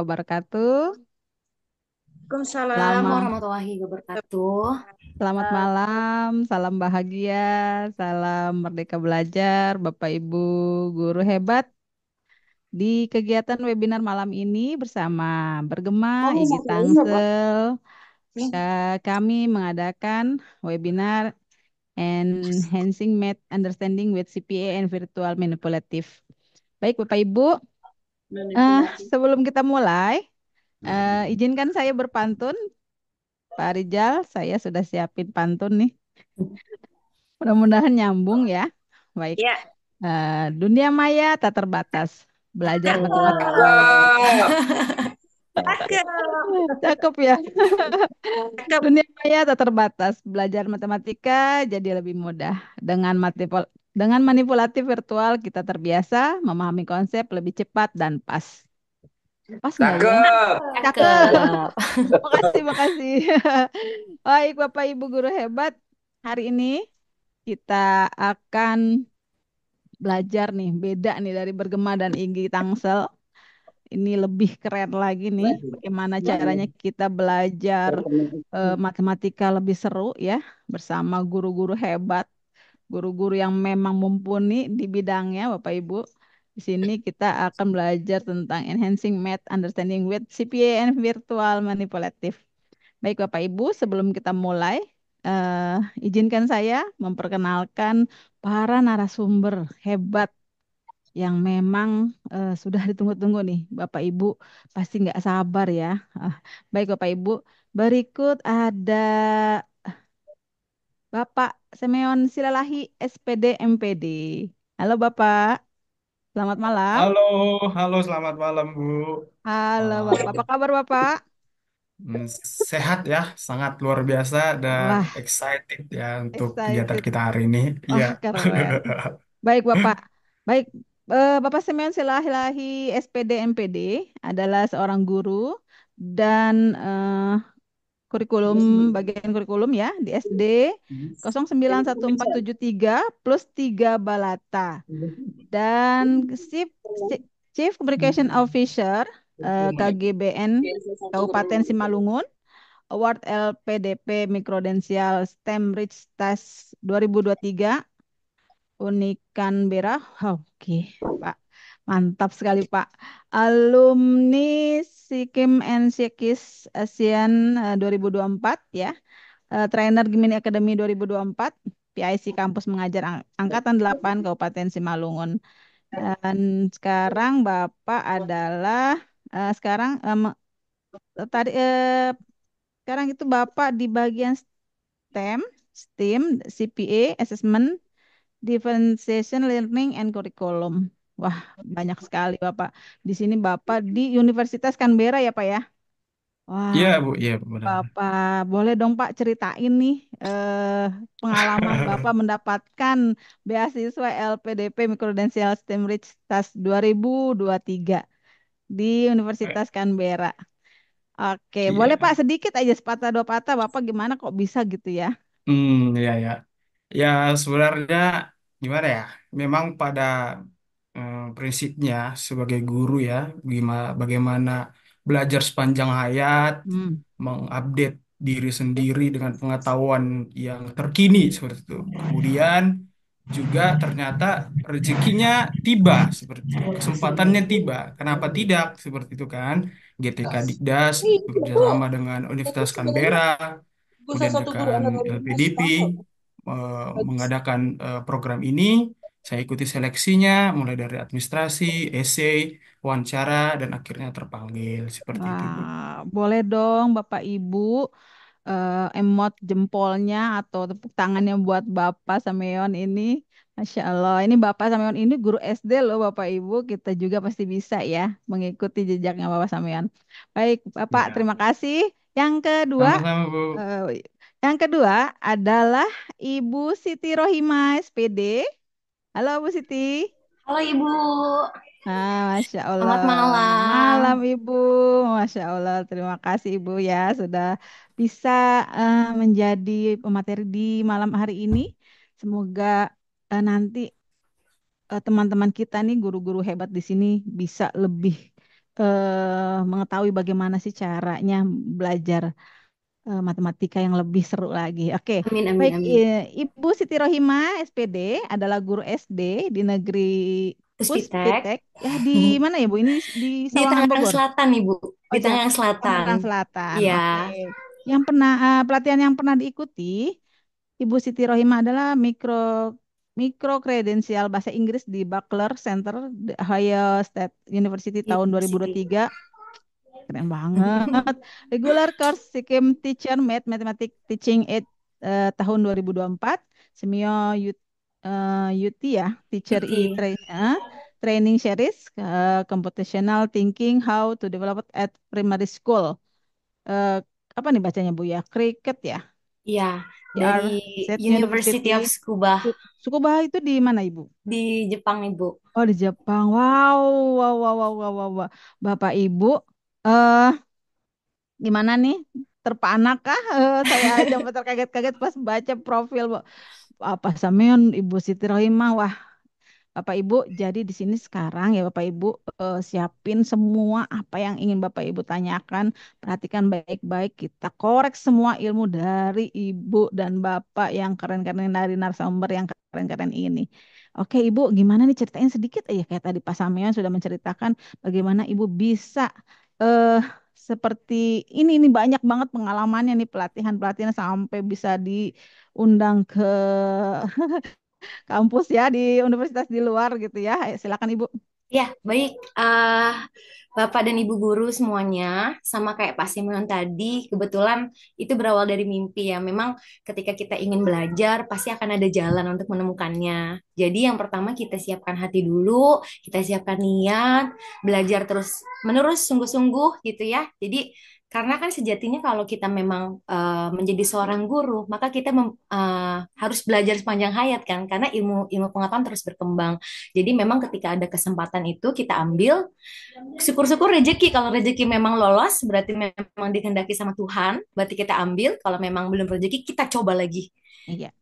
wabarakatuh. Waalaikumsalam warahmatullahi wabarakatuh. Selamat malam, salam bahagia, salam merdeka belajar, Bapak Ibu guru hebat. Di kegiatan webinar malam ini bersama Bergema, oh, Igi iya, Tangsel, iya. ya, kami mengadakan webinar Enhancing Math Understanding with CPA and Virtual Manipulative. Baik Bapak Ibu, Uh, sebelum kita mulai, uh, izinkan saya berpantun. Pak Rijal, saya sudah siapin pantun nih. Mudah-mudahan nyambung ya. Baik. Ya. Uh, dunia maya tak terbatas. Belajar matematika. Cakep ya. Dunia maya tak terbatas. Belajar matematika jadi lebih mudah dengan materi dengan manipulatif virtual, kita terbiasa memahami konsep lebih cepat dan pas. Pas nggak ya? Cakep. kasih, makasih, makasih. Baik, Bapak Ibu guru hebat. Hari ini kita akan belajar nih, beda nih dari bergema dan inggi tangsel. Ini lebih keren lagi nih, bagaimana caranya kita belajar uh, matematika lebih seru ya bersama guru-guru hebat guru-guru yang memang mumpuni di bidangnya Bapak Ibu. Di sini kita akan belajar tentang enhancing math understanding with CPA and virtual manipulative. Baik Bapak Ibu, sebelum kita mulai, uh, izinkan saya memperkenalkan para narasumber hebat yang memang uh, sudah ditunggu-tunggu nih Bapak Ibu pasti nggak sabar ya. Uh, baik Bapak Ibu, berikut ada Bapak Semeon Silalahi, SPD MPD. Halo Bapak, selamat malam. Halo, halo selamat malam Bu. Halo Bapak, apa kabar Bapak? Hmm, sehat ya, sangat luar biasa dan Wah, excited ya untuk kegiatan excited. kita hari ini. Oh, Iya. keren. Baik Bapak, baik. Eh, Bapak Semeon Silalahi, SPD MPD adalah seorang guru dan uh, kurikulum iya, bagian kurikulum ya di SD 091473 iya. plus 3 balata. Dan Chief Chief Communication Officer uh, iya, eh, KGBN Kabupaten Simalungun Award LPDP Mikrodensial STEM Rich Test 2023 Unikan oh, Oke, okay, Pak. Mantap sekali, Pak. Alumni Sikim and Sikis ASEAN 2024 ya. Eh, trainer Gemini Academy 2024, PIC Kampus Mengajar Angkatan 8 Kabupaten Simalungun. Dan sekarang Bapak adalah uh, sekarang eh, tadi sekarang itu Bapak di bagian STEM, STEM, CPA, Assessment, Differentiation Learning and Curriculum. Wah, banyak sekali Bapak. Di sini Bapak di Universitas Canberra ya, Pak ya? Wah, Iya, Bu. Iya, benar. Bapak, boleh dong Pak ceritain nih eh, pengalaman Bapak mendapatkan beasiswa LPDP Stem STEMRIDGE TAS 2023 di Universitas eh. Canberra. Oke, Iya. boleh Pak sedikit aja sepatah dua patah Bapak gimana kok bisa gitu ya? Hmm, ya, ya. Ya, sebenarnya gimana ya? Memang pada Eh, prinsipnya sebagai guru ya, gimana bagaimana belajar sepanjang hayat, Hmm. mengupdate diri sendiri dengan pengetahuan yang terkini seperti itu. Kemudian juga ternyata rezekinya tiba seperti itu, kesempatannya tiba. Kenapa tidak? Seperti itu kan. GTK Dikdas bekerja sama dengan Universitas Canberra, kemudian dengan LPDP eh, mengadakan eh, program ini saya ikuti seleksinya, mulai dari administrasi, esai, wawancara, dan akhirnya terpanggil. Seperti itu, Bu. Wah, boleh dong Bapak Ibu uh, emot jempolnya atau tepuk tangannya buat Bapak Sameon ini. Masya Allah, ini Bapak Sameon ini guru SD loh Bapak Ibu. Kita juga pasti bisa ya mengikuti jejaknya Bapak Sameon. Baik Bapak, Ya. terima kasih. Yang kedua, Sama-sama, Bu. uh, yang kedua adalah Ibu Siti Rohimah SPD. Halo Bu Siti. Halo Ibu. Ah, Masya Allah. Selamat malam. Malam Ibu. Masya Allah. Terima kasih Ibu ya sudah bisa uh, menjadi pemateri di malam hari ini. Semoga uh, nanti teman eh, teman-teman kita nih guru-guru hebat di sini bisa lebih uh, mengetahui bagaimana sih caranya belajar uh, matematika yang lebih seru lagi. Oke, okay. amin, amin, baik amin. Eh, Ibu Siti Rohima SPD adalah guru SD di negeri Puspitek. Ya di mana ya Bu? Ini di Sawangan Di Tangerang Selatan Ibu. Di oh, iya. Tangerang Selatan. Oh, Tangerang Selatan. Iya. Okay. Yang pernah uh, pelatihan yang pernah diikuti Ibu Siti Rohima adalah mikro mikro kredensial bahasa Inggris di Buckler Center Ohio State University, University. tahun 2023 keren banget. Regular course Sikim Teacher Math Mathematics Teaching Aid uh, tahun 2024 Semio Yut, uh, Yuti ya, Teacher E Training, uh, eh, Training Series uh, Computational Thinking How to Develop at Primary School. Uh, apa nih bacanya Bu ya? Cricket ya? Iya, ya, dari University, University of Tsukuba. Tsukuba itu di mana Ibu? Di Jepang Ibu. Oh di Jepang, wow, wow, wow, wow, wow, wow. Bapak Ibu Uh, gimana nih, terpanakah, Uh, eh, saya jemput terkaget-kaget pas baca profil, apa Samion Ibu Siti Rohimah. Wah, Bapak Ibu jadi di sini sekarang ya Bapak Ibu, uh, siapin semua apa yang ingin Bapak Ibu tanyakan, perhatikan baik-baik, kita korek semua ilmu dari Ibu dan Bapak yang keren-keren, dari narasumber yang keren-keren ini. Oke Ibu, gimana nih ceritain sedikit aja kayak tadi Pak Samion sudah menceritakan bagaimana Ibu bisa eh seperti ini ini banyak banget pengalamannya nih pelatihan-pelatihan sampai bisa diundang ke kampus ya di universitas di luar gitu ya. silakan Ibu. Ya, baik. Uh, Bapak dan Ibu guru semuanya, sama kayak Pak Simon tadi, kebetulan itu berawal dari mimpi ya. Memang ketika kita ingin belajar, pasti akan ada jalan untuk menemukannya. Jadi yang pertama kita siapkan hati dulu, kita siapkan niat, belajar terus menerus sungguh-sungguh gitu ya. Jadi karena kan sejatinya kalau kita memang uh, menjadi seorang guru, maka kita mem, uh, harus belajar sepanjang hayat kan, karena ilmu ilmu pengetahuan terus berkembang. Jadi memang ketika ada kesempatan itu kita ambil, syukur-syukur rezeki. Kalau rezeki memang lolos, berarti memang dikehendaki sama Tuhan, berarti kita ambil. Kalau memang belum rezeki, kita coba lagi. Iya.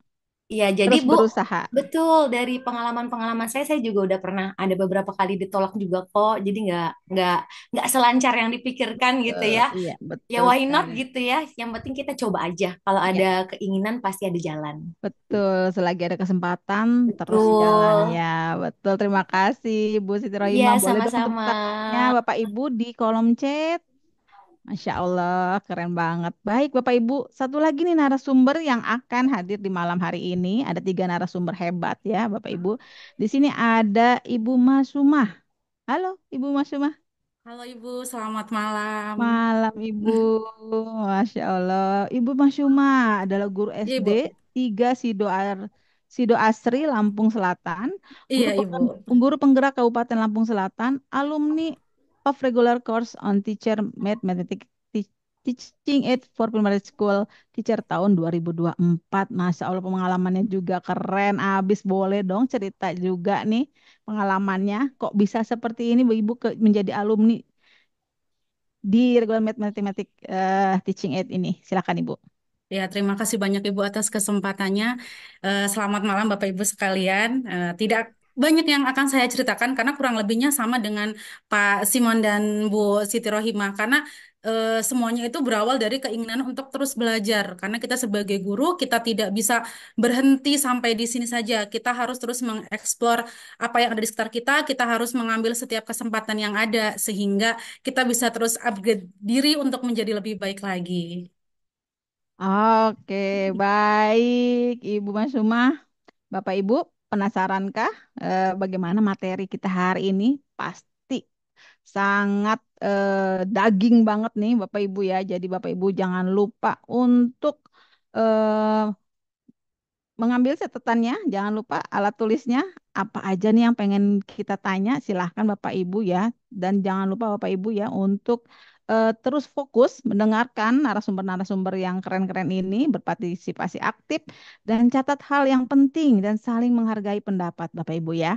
Iya, jadi Terus Bu, berusaha. betul dari pengalaman-pengalaman saya, saya juga udah pernah ada beberapa kali ditolak juga kok. Jadi nggak nggak nggak selancar yang dipikirkan gitu ya. iya, ya, betul. Ya why not sekali. gitu ya. Yang penting kita coba aja. Kalau iya. ada keinginan pasti ada jalan. Betul, selagi ada kesempatan betul. terus jalan ya. Betul. Terima kasih Bu Siti Iya, Boleh sama-sama. Bapak Ibu di kolom chat Masya Allah, keren banget. Baik, Bapak Ibu, satu lagi nih narasumber yang akan hadir di malam hari ini. Ada tiga narasumber hebat ya, Bapak Ibu. Di sini ada Ibu Masumah. Halo, Ibu Masumah. Halo Ibu, selamat malam. Malam Ibu, Masya Allah. Ibu Masuma adalah guru iya, SD tiga 3 Sidoar Sido Asri, Lampung Selatan. Iya, guru Ibu. Peng, guru penggerak Kabupaten Lampung Selatan, alumni of regular course on teacher mathematics teaching aid for primary school teacher tahun 2024. Masya Allah pengalamannya juga keren abis. Boleh dong cerita juga nih pengalamannya. Kok bisa seperti ini Bu Ibu ke, menjadi alumni di regular mathematics uh, teaching aid ini. Silakan Ibu. Ya, terima kasih banyak Ibu atas kesempatannya. Eh, selamat malam Bapak Ibu sekalian. Eh, tidak banyak yang akan saya ceritakan karena kurang lebihnya sama dengan Pak Simon dan Bu Siti Rohimah karena e, semuanya itu berawal dari keinginan untuk terus belajar karena kita sebagai guru kita tidak bisa berhenti sampai di sini saja kita harus terus mengeksplor apa yang ada di sekitar kita kita harus mengambil setiap kesempatan yang ada sehingga kita bisa terus upgrade diri untuk menjadi lebih baik lagi. Oke, baik Ibu Mas Bapak Ibu. Penasarankah e, eh, bagaimana materi kita hari ini? Pasti sangat e, daging banget nih Bapak Ibu ya. Jadi Bapak Ibu jangan lupa untuk e, mengambil catatannya. Jangan lupa alat tulisnya. Apa aja nih yang pengen kita tanya? Silahkan Bapak Ibu ya. Dan jangan lupa Bapak Ibu ya untuk uh, terus fokus mendengarkan narasumber-narasumber yang keren-keren ini, berpartisipasi aktif, dan catat hal yang penting dan saling menghargai pendapat Bapak Ibu ya.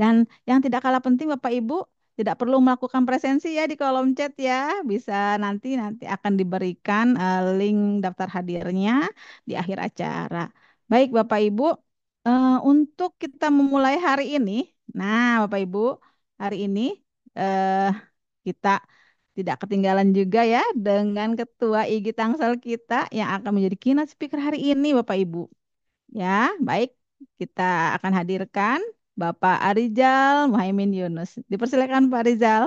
Dan yang tidak kalah penting Bapak Ibu, tidak perlu melakukan presensi ya di kolom chat ya. Bisa nanti nanti akan diberikan uh, link daftar hadirnya di akhir acara. Baik Bapak Ibu, uh, untuk kita memulai hari ini, nah Bapak Ibu, hari ini uh, kita tidak ketinggalan juga ya dengan Ketua IG Tangsel kita yang akan menjadi keynote speaker hari ini Bapak Ibu. Ya, baik kita akan hadirkan Bapak Arizal Muhaimin Yunus. Dipersilakan Pak Arizal.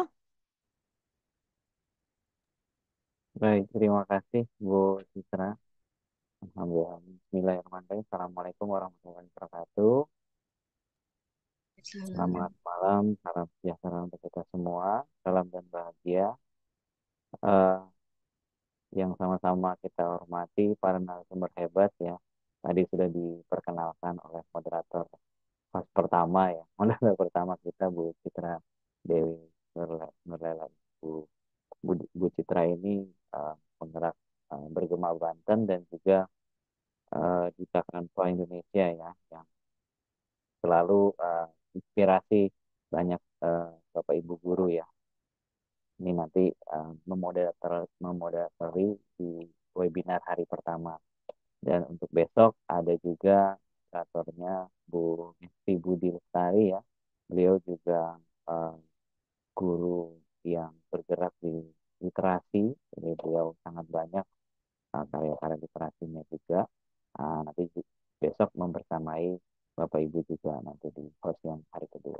Baik, terima kasih Bu Citra. Alhamdulillah. Bismillahirrahmanirrahim. Assalamualaikum warahmatullahi wabarakatuh. Selamat malam, salam sejahtera untuk kita semua, salam dan bahagia eh, yang sama-sama kita hormati para narasumber hebat ya. Tadi sudah diperkenalkan oleh moderator pas pertama ya. Moderator pertama kita Bu Citra Dewi Nurlela. Bu, Bu, Bu Citra ini uh, penggerak uh, bergema Banten dan juga uh, Duta Pro Indonesia ya yang selalu uh, inspirasi banyak uh, Bapak Ibu guru ya ini nanti uh, memoderator memoderatori di webinar hari pertama dan untuk besok ada juga moderatornya Bu Misti Budi Lestari ya beliau juga uh, guru yang bergerak di literasi jadi beliau sangat banyak uh, karya-karya literasinya juga uh, nanti besok membersamai Bapak Ibu juga nanti di host yang hari kedua.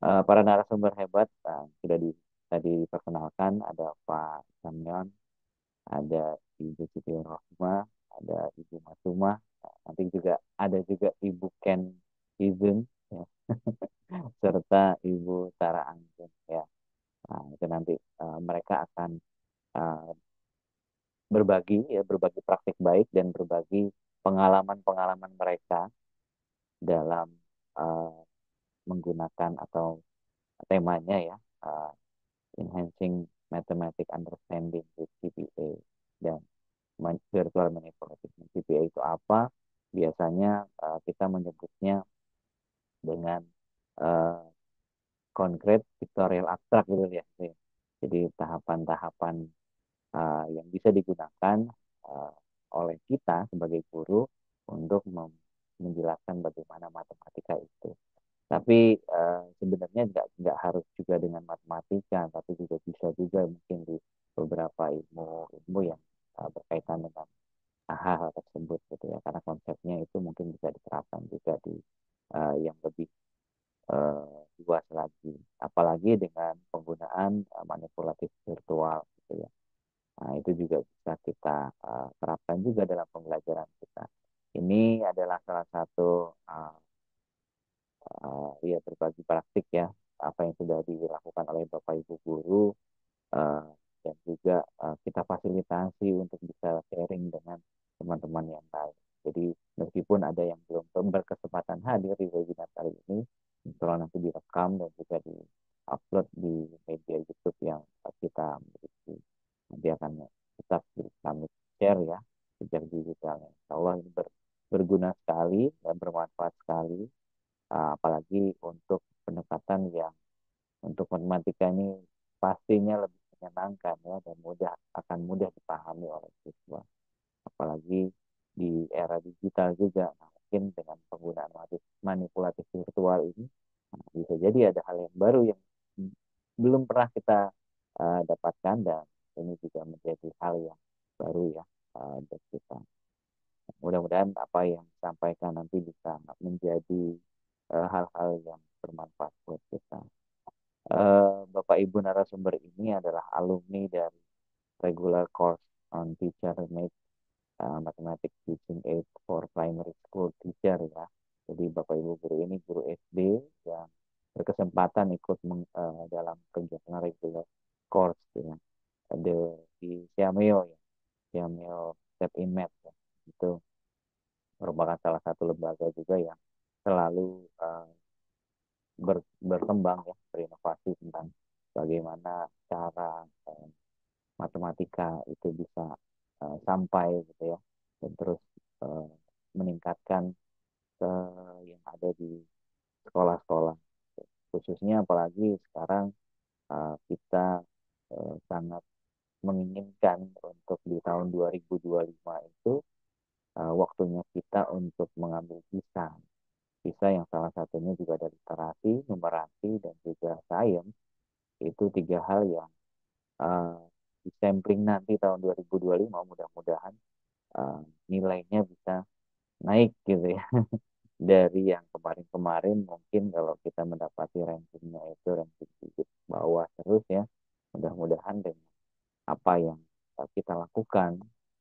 Uh, para narasumber hebat uh, sudah di tadi diperkenalkan ada Pak Samyon, ada Ibu Siti Rohma, ada Ibu Masuma, nanti juga ada juga Ibu Ken Izun ya. serta Ibu Tara Anggun ya. Nah, itu nanti uh, mereka akan uh, berbagi ya berbagi praktik baik dan berbagi pengalaman-pengalaman mereka dalam uh, menggunakan atau temanya ya uh, Enhancing Mathematic Understanding with GPA dan Virtual Manipulation. Nah, GPA itu apa? Biasanya uh, kita menyebutnya dengan uh, eh, konkret, pictorial, abstrak gitu ya. Jadi tahapan-tahapan uh, yang bisa digunakan uh, oleh kita sebagai guru untuk menjelaskan bagaimana matematika itu tapi uh, sebenarnya nggak nggak harus juga dengan matematika tapi juga bisa juga mungkin di beberapa ilmu ilmu yang uh, berkaitan dengan hal tersebut gitu ya karena konsepnya itu mungkin bisa diterapkan juga di uh, yang lebih uh, luas lagi apalagi dengan penggunaan uh, manipulatif virtual gitu ya nah itu juga bisa kita uh, terapkan juga dalam pembelajaran kita ini adalah salah satu uh, uh, ya berbagi praktik ya apa yang sudah dilakukan oleh bapak ibu guru uh, dan juga uh, kita fasilitasi untuk bisa sharing dengan teman-teman yang lain. Jadi meskipun ada yang belum berkesempatan hadir di webinar kali ini, insya nanti direkam dan juga di upload di media YouTube yang kita miliki, Nanti akan tetap kami share ya sejak digitalnya. Insya Allah ini berguna sekali dan bermanfaat sekali Eh, apalagi untuk pendekatan yang untuk matematika ini pastinya lebih menyenangkan ya dan mudah akan mudah dipahami oleh siswa apalagi di era digital juga nah, mungkin dengan penggunaan manipulatif virtual ini nah, bisa jadi ada hal yang baru yang belum pernah kita uh, dapatkan dan ini juga menjadi hal yang baru ya uh, kita mudah-mudahan apa yang disampaikan nanti bisa menjadi Eh, hal-hal yang bermanfaat buat kita. Eh, Bapak Ibu narasumber ini adalah alumni dari regular course on teacher made uh, mathematics teaching aid for primary school teacher ya. Jadi Bapak Ibu guru ini guru SD yang berkesempatan ikut meng, uh, dalam kegiatan regular course ya. Ada di Siameo ya. Siameo Step in Math ya. Itu merupakan salah satu lembaga juga yang selalu uh, ber, berkembang ya berinovasi tentang bagaimana cara uh, matematika itu bisa uh, sampai gitu ya dan terus uh, meningkatkan ke yang ada di sekolah-sekolah khususnya apalagi sekarang uh, kita uh, sangat menginginkan untuk di tahun 2025 itu uh, waktunya kita untuk mengambil kisah bisa yang salah satunya juga ada literasi, numerasi, dan juga sains, itu tiga hal yang uh, eh, di sampling nanti tahun 2025 mudah-mudahan uh, nilainya bisa naik gitu ya. Dari yang kemarin-kemarin mungkin kalau kita mendapati rankingnya itu ranking sedikit bawah terus ya, mudah-mudahan dengan apa yang kita lakukan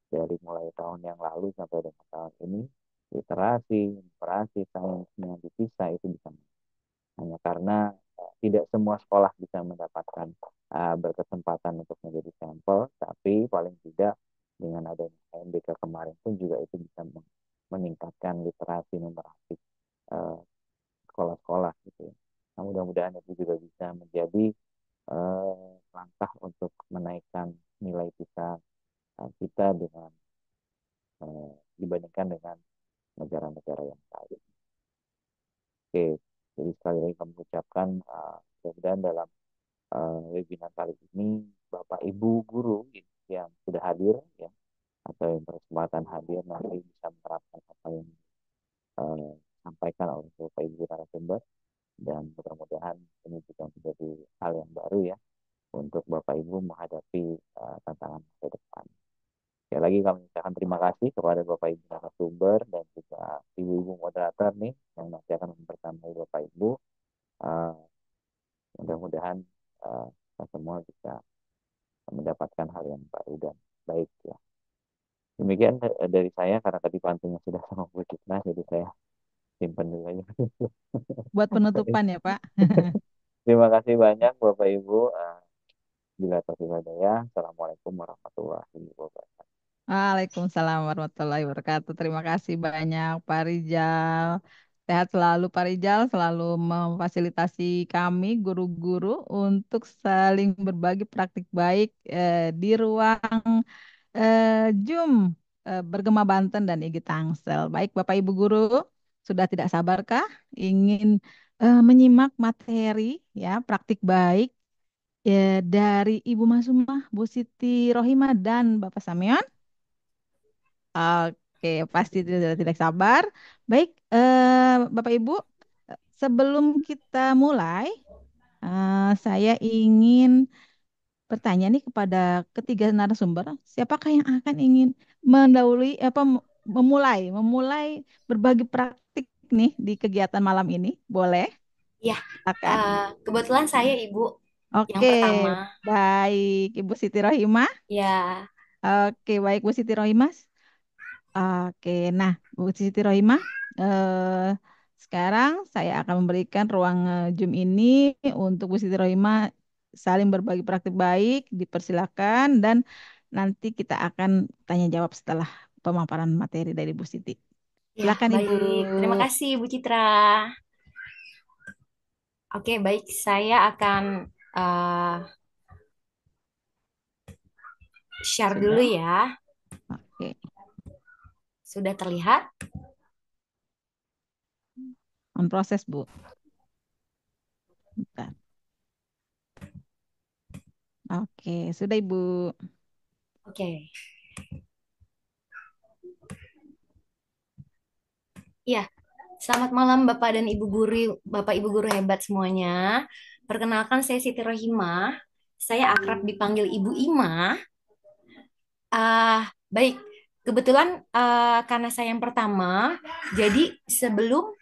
dari mulai tahun yang lalu sampai dengan tahun ini literasi, literasi, sainsnya bisa itu bisa hanya karena eh, tidak semua sekolah bisa mendapatkan uh, berkesempatan untuk menjadi sampel, tapi paling tidak dengan adanya MBK kemarin pun juga itu bisa meningkatkan literasi numerasi uh, sekolah-sekolah gitu. Ya. Nah, mudah-mudahan itu juga bisa menjadi uh, langkah untuk menaikkan nilai kita uh, kita dengan uh, dibandingkan dengan negara-negara yang lain. Oke, jadi sekali lagi kami ucapkan uh, dalam uh, eh, webinar kali ini Bapak Ibu guru yang sudah hadir ya atau yang berkesempatan hadir nanti bisa menerapkan apa yang uh, eh, disampaikan oleh Bapak Ibu narasumber dan mudah-mudahan ini juga menjadi hal yang baru ya untuk Bapak Ibu menghadapi uh, tantangan ke depan. Sekali lagi kami ucapkan terima kasih kepada Bapak Ibu narasumber dan juga Ibu-Ibu moderator nih yang nanti akan mempersamai Bapak Ibu. Uh, mudah-mudahan uh, kita semua bisa mendapatkan hal yang baru dan baik ya. Demikian dari saya karena tadi pantunnya sudah sama Bu Citna jadi saya simpan dulu aja. Buat penutupan ya Pak. Terima kasih banyak Bapak Ibu. Ah, bila taufiq ya. Assalamualaikum warahmatullahi wabarakatuh. Waalaikumsalam warahmatullahi wabarakatuh. Terima kasih banyak Pak Rijal. Sehat selalu Pak Rijal, selalu memfasilitasi kami guru-guru untuk saling berbagi praktik baik eh, di ruang eh, Zoom eh, Bergema Banten dan IG Tangsel. Baik Bapak Ibu guru, sudah tidak sabarkah ingin eh, menyimak materi ya praktik baik eh, dari Ibu Masumah, Bu Siti Rohima dan Bapak Samion. Oke, pasti tidak tidak sabar. Baik, eh, Bapak Ibu, sebelum kita mulai, eh, saya ingin bertanya nih kepada ketiga narasumber, siapakah yang akan ingin mendahului apa memulai memulai berbagi praktik nih di kegiatan malam ini? Boleh? Iya. Uh, kebetulan saya Ibu Oke, yang pertama. Baik, Ibu Siti Rohimah. Ya. Oke, baik Bu Siti Rohimah. Oke, nah Bu Siti Rohima, eh, sekarang saya akan memberikan ruang eh, Zoom ini untuk Bu Siti Rohima saling berbagi praktik baik, dipersilakan dan nanti kita akan tanya jawab setelah pemaparan materi dari Bu Siti. Ya, Silakan ya, Ibu. Terima kasih Bu Citra. Oke, baik saya akan uh, share dulu ya. Sudah terlihat? on proses Bu. Oke, Oke, sudah Ibu. Oke. Iya, selamat malam Bapak dan Ibu guru, Bapak Ibu guru hebat semuanya. Perkenalkan saya Siti Rohima, Saya akrab dipanggil Ibu Ima. Uh, baik, kebetulan uh, karena saya yang pertama, jadi sebelum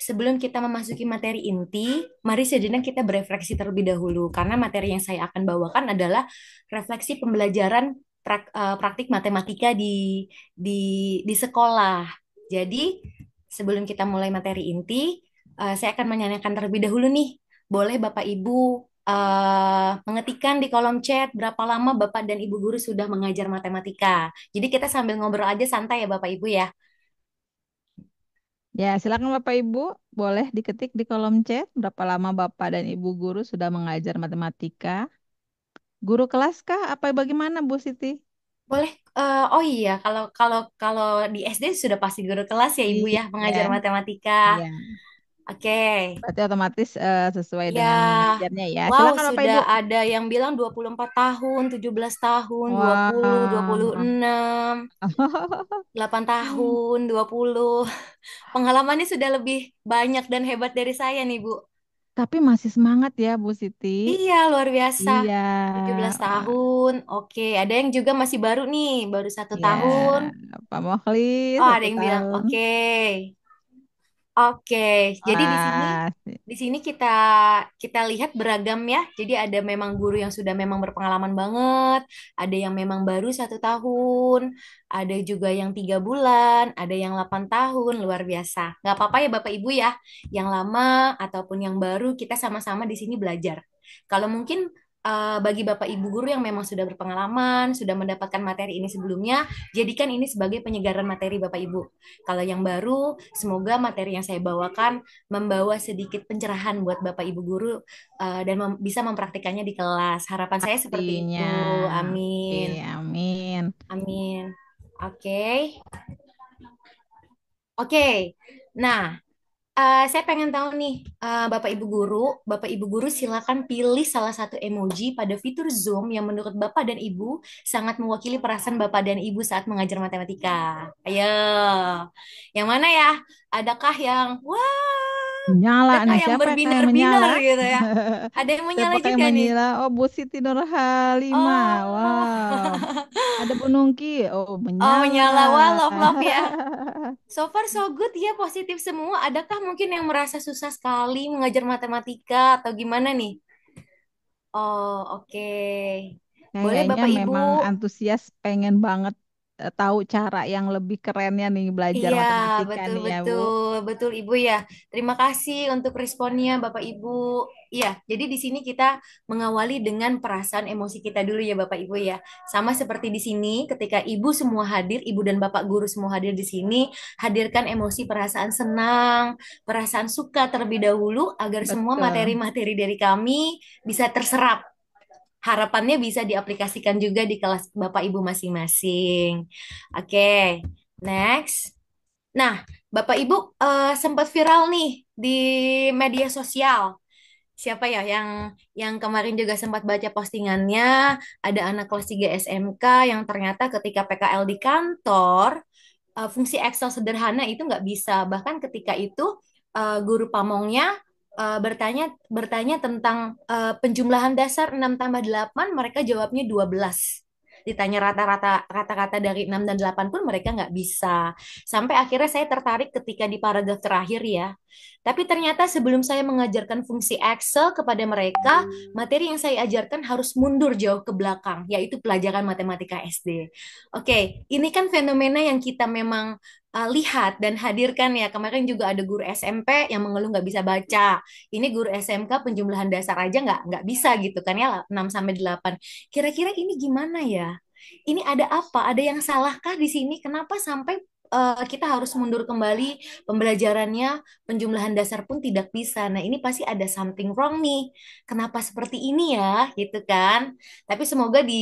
sebelum kita memasuki materi inti, mari sejenak kita berefleksi terlebih dahulu karena materi yang saya akan bawakan adalah refleksi pembelajaran prak, uh, praktik matematika di di di sekolah. Jadi sebelum kita mulai materi inti, uh, saya akan menanyakan terlebih dahulu nih, boleh Bapak Ibu uh, mengetikkan di kolom chat berapa lama Bapak dan Ibu guru sudah mengajar matematika. Jadi kita sambil ngobrol aja santai ya Bapak Ibu ya. Ya, silakan Bapak Ibu boleh diketik di kolom chat berapa lama Bapak dan Ibu guru sudah mengajar matematika. Guru kelas kah? Apa bagaimana Bu Siti? Boleh. Uh, oh iya, kalau kalau kalau di SD sudah pasti guru kelas ya Ibu iya. ya mengajar yeah. matematika. Iya. Oke. Okay. Berarti otomatis uh, sesuai ya. dengan usianya ya. Wow, Silakan, Bapak sudah Ibu. ada yang bilang 24 tahun, 17 tahun, wow. 20, 26, 8 tahun, 20. Pengalamannya sudah lebih banyak dan hebat dari saya nih, Bu. Tapi masih semangat ya, Bu Siti. Iya, luar biasa. Iya. 17 tahun. Oke, okay. ada yang juga masih baru nih, baru satu yeah. tahun. Pak Mohli. Oh, ada yang tahun. bilang oke. Okay. Oke, jadi di sini di sini kita kita lihat beragam ya. Jadi ada memang guru yang sudah memang berpengalaman banget, ada yang memang baru satu tahun, ada juga yang tiga bulan, ada yang delapan tahun, luar biasa. Gak apa-apa ya Bapak Ibu ya, yang lama ataupun yang baru kita sama-sama di sini belajar. Kalau mungkin uh, bagi Bapak Ibu guru yang memang sudah berpengalaman, sudah mendapatkan materi ini sebelumnya, jadikan ini sebagai penyegaran materi Bapak Ibu. Kalau yang baru, semoga materi yang saya bawakan membawa sedikit pencerahan buat Bapak Ibu guru uh, dan mem bisa mempraktikannya di kelas. Harapan saya seperti Artinya. itu. Amin. Iya, amin. Amin. Oke. Okay. Oke. Okay. Nah, uh, saya pengen tahu nih, uh, Bapak Ibu Guru, Bapak Ibu Guru silakan pilih salah satu emoji pada fitur Zoom yang menurut Bapak dan Ibu sangat mewakili perasaan Bapak dan Ibu saat mengajar matematika. Ayo, yang mana ya? Adakah yang wah menyala ada yang berbinar yang gitu ya ada yang menyala juga yang menyala nih oh Bu Siti Nurhalimah oh. wow ada Bu Nungki oh menyala oh menyala wow love love ya so far so good ya positif semua adakah mungkin yang merasa susah sekali mengajar matematika atau gimana nih oh oke okay. Boleh Bapak Ibu. memang antusias pengen banget tahu cara yang lebih kerennya nih belajar Iya, matematika betul, nih ya, Bu. betul, betul Ibu ya. Terima kasih untuk responnya Bapak Ibu. Iya, jadi di sini kita mengawali dengan perasaan emosi kita dulu ya Bapak Ibu ya. Sama seperti di sini ketika Ibu semua hadir, Ibu dan Bapak guru semua hadir di sini, hadirkan emosi perasaan senang, perasaan suka terlebih dahulu agar semua materi-materi dari kami bisa terserap harapannya bisa diaplikasikan juga di kelas Bapak Ibu masing-masing. Oke, okay, next. Nah, Bapak Ibu uh, sempat viral nih di media sosial. Siapa ya yang yang kemarin juga sempat baca postingannya, ada anak kelas 3 SMK yang ternyata ketika PKL di kantor, uh, fungsi Excel sederhana itu nggak bisa. Bahkan ketika itu uh, guru pamongnya uh, bertanya bertanya tentang uh, penjumlahan dasar 6 tambah 8, mereka jawabnya 12 ditanya rata-rata kata-kata dari 6 dan 8 pun mereka nggak bisa. Sampai akhirnya saya tertarik ketika di paragraf terakhir ya, tapi ternyata sebelum saya mengajarkan fungsi Excel kepada mereka, materi yang saya ajarkan harus mundur jauh ke belakang, yaitu pelajaran matematika SD. Oke, ini kan fenomena yang kita memang uh, lihat dan hadirkan ya. Kemarin juga ada guru SMP yang mengeluh nggak bisa baca. Ini guru SMK penjumlahan dasar aja nggak nggak bisa gitu kan ya 6 sampai 8. Kira-kira ini gimana ya? Ini ada apa? Ada yang salahkah di sini? Kenapa sampai uh, kita harus mundur kembali pembelajarannya penjumlahan dasar pun tidak bisa nah ini pasti ada something wrong nih kenapa seperti ini ya gitu kan tapi semoga di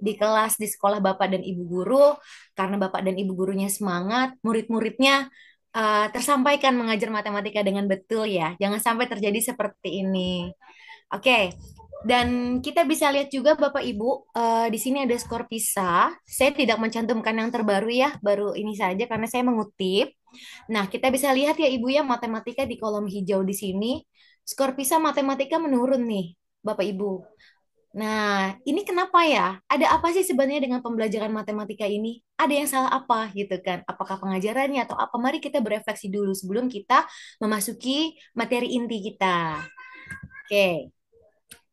di kelas di sekolah bapak dan ibu guru karena bapak dan ibu gurunya semangat murid-muridnya Uh, tersampaikan mengajar matematika dengan betul ya. Jangan sampai terjadi seperti ini. Oke, okay. Dan kita bisa lihat juga Bapak Ibu, uh, di sini ada skor PISA. Saya tidak mencantumkan yang terbaru ya, baru ini saja karena saya mengutip. Nah, kita bisa lihat ya Ibu ya matematika di kolom hijau di sini. Skor PISA matematika menurun nih, Bapak Ibu. Nah, ini kenapa ya? Ada apa sih sebenarnya dengan pembelajaran matematika ini? Ada yang salah apa gitu kan? Apakah pengajarannya atau apa? Mari kita berefleksi dulu sebelum kita memasuki materi inti kita. Oke. Okay.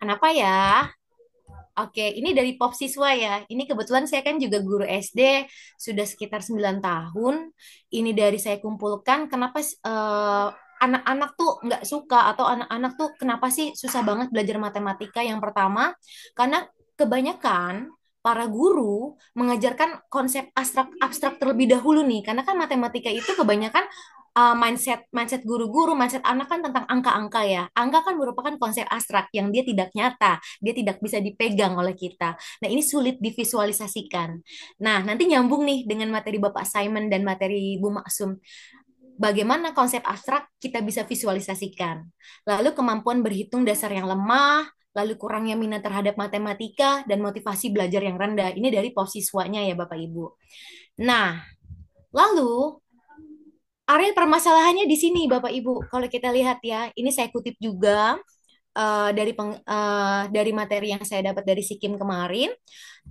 Kenapa ya? Oke, ini dari pop siswa ya. Ini kebetulan saya kan juga guru SD sudah sekitar 9 tahun. Ini dari saya kumpulkan kenapa anak eh, anak-anak tuh nggak suka atau anak-anak tuh kenapa sih susah banget belajar matematika? Yang pertama, karena kebanyakan para guru mengajarkan konsep abstrak abstrak terlebih dahulu nih karena kan matematika itu kebanyakan uh, mindset mindset guru-guru, mindset anak kan tentang angka-angka ya. Angka kan merupakan konsep abstrak yang dia tidak nyata, dia tidak bisa dipegang oleh kita. Nah, ini sulit divisualisasikan. Nah, nanti nyambung nih dengan materi Bapak Simon dan materi Bu Maksum. Bagaimana konsep abstrak kita bisa visualisasikan. Lalu kemampuan berhitung dasar yang lemah, lalu kurangnya minat terhadap matematika dan motivasi belajar yang rendah. Ini dari pos ya Bapak Ibu. Nah, lalu Ariel permasalahannya di sini Bapak Ibu. Kalau kita lihat ya, ini saya kutip juga uh, dari peng, uh, dari materi yang saya dapat dari Sikim kemarin.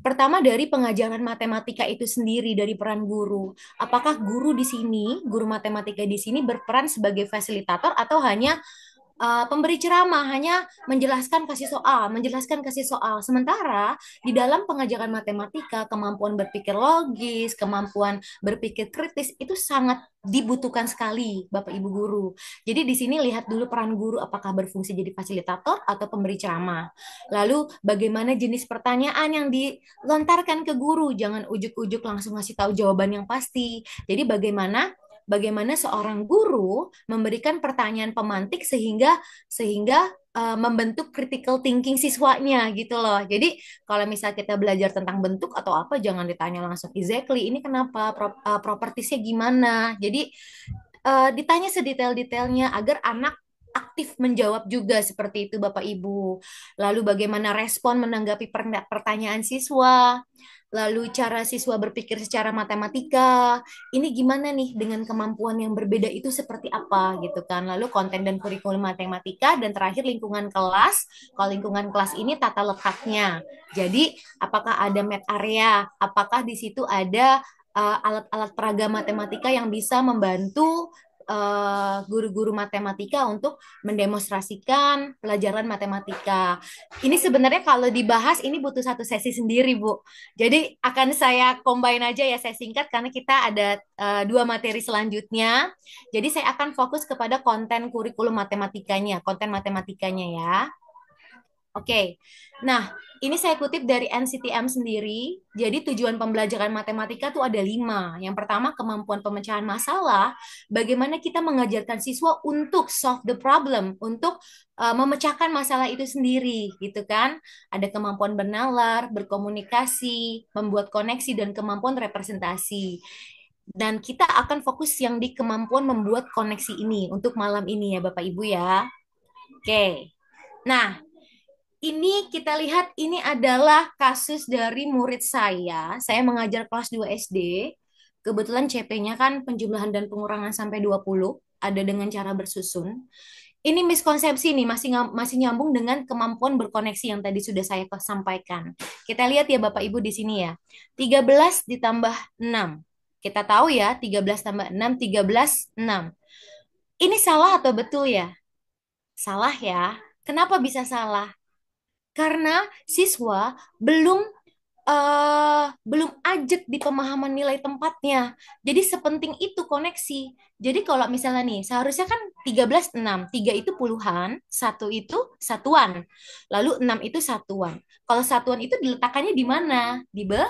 Pertama dari pengajaran matematika itu sendiri dari peran guru. Apakah guru di sini, guru matematika di sini berperan sebagai fasilitator atau hanya Eh, pemberi ceramah hanya menjelaskan kasih soal, menjelaskan kasih soal. Sementara di dalam pengajaran matematika, kemampuan berpikir logis, kemampuan berpikir kritis itu sangat dibutuhkan sekali Bapak Ibu guru. Jadi di sini lihat dulu peran guru apakah berfungsi jadi fasilitator atau pemberi ceramah. Lalu bagaimana jenis pertanyaan yang dilontarkan ke guru, jangan ujuk-ujuk langsung ngasih tahu jawaban yang pasti. Jadi bagaimana bagaimana seorang guru memberikan pertanyaan pemantik sehingga sehingga uh, membentuk critical thinking siswanya gitu loh. Jadi kalau misal kita belajar tentang bentuk atau apa jangan ditanya langsung exactly ini kenapa pro, uh, propertiesnya gimana. Jadi uh, ditanya sedetail-detailnya agar anak aktif menjawab juga seperti itu Bapak Ibu. Lalu bagaimana respon menanggapi pertanyaan siswa? lalu cara siswa berpikir secara matematika. Ini gimana nih dengan kemampuan yang berbeda itu seperti apa gitu kan. Lalu konten dan kurikulum matematika dan terakhir lingkungan kelas. Kalau lingkungan kelas ini tata letaknya. Jadi apakah ada map area, apakah di situ ada eh, alat-alat uh, alat -alat peraga matematika yang bisa membantu Eh, guru-guru uh, matematika untuk mendemonstrasikan pelajaran matematika. Ini sebenarnya kalau dibahas ini butuh satu sesi sendiri, Bu. Jadi akan saya combine aja ya, saya singkat karena kita ada uh, dua materi selanjutnya. Jadi saya akan fokus kepada konten kurikulum matematikanya, konten matematikanya ya. Oke, okay. nah ini saya kutip dari NCTM sendiri. Jadi tujuan pembelajaran matematika itu ada lima. Yang pertama kemampuan pemecahan masalah, bagaimana kita mengajarkan siswa untuk solve the problem, untuk uh, memecahkan masalah itu sendiri, gitu kan? Ada kemampuan bernalar, berkomunikasi, membuat koneksi dan kemampuan representasi dan kita akan fokus yang di kemampuan membuat koneksi ini untuk malam ini ya Bapak Ibu ya. Oke. Nah, ini kita lihat ini adalah kasus dari murid saya. Saya mengajar kelas 2 SD. Kebetulan CP-nya kan penjumlahan dan pengurangan sampai 20 ada dengan cara bersusun. Ini miskonsepsi nih masih masih nyambung dengan kemampuan berkoneksi yang tadi sudah saya sampaikan. Kita lihat ya Bapak Ibu di sini ya. 13 ditambah 6. Kita tahu ya 13 tambah 6 13 6. Ini salah atau betul ya? Salah ya. Kenapa bisa salah? karena siswa belum uh, belum ajak di pemahaman nilai tempatnya. Jadi sepenting itu koneksi. Jadi kalau misalnya nih, seharusnya kan 13 6. 3 itu puluhan, satu itu satuan. Lalu 6 itu satuan. Kalau satuan itu diletakkannya di mana? Di be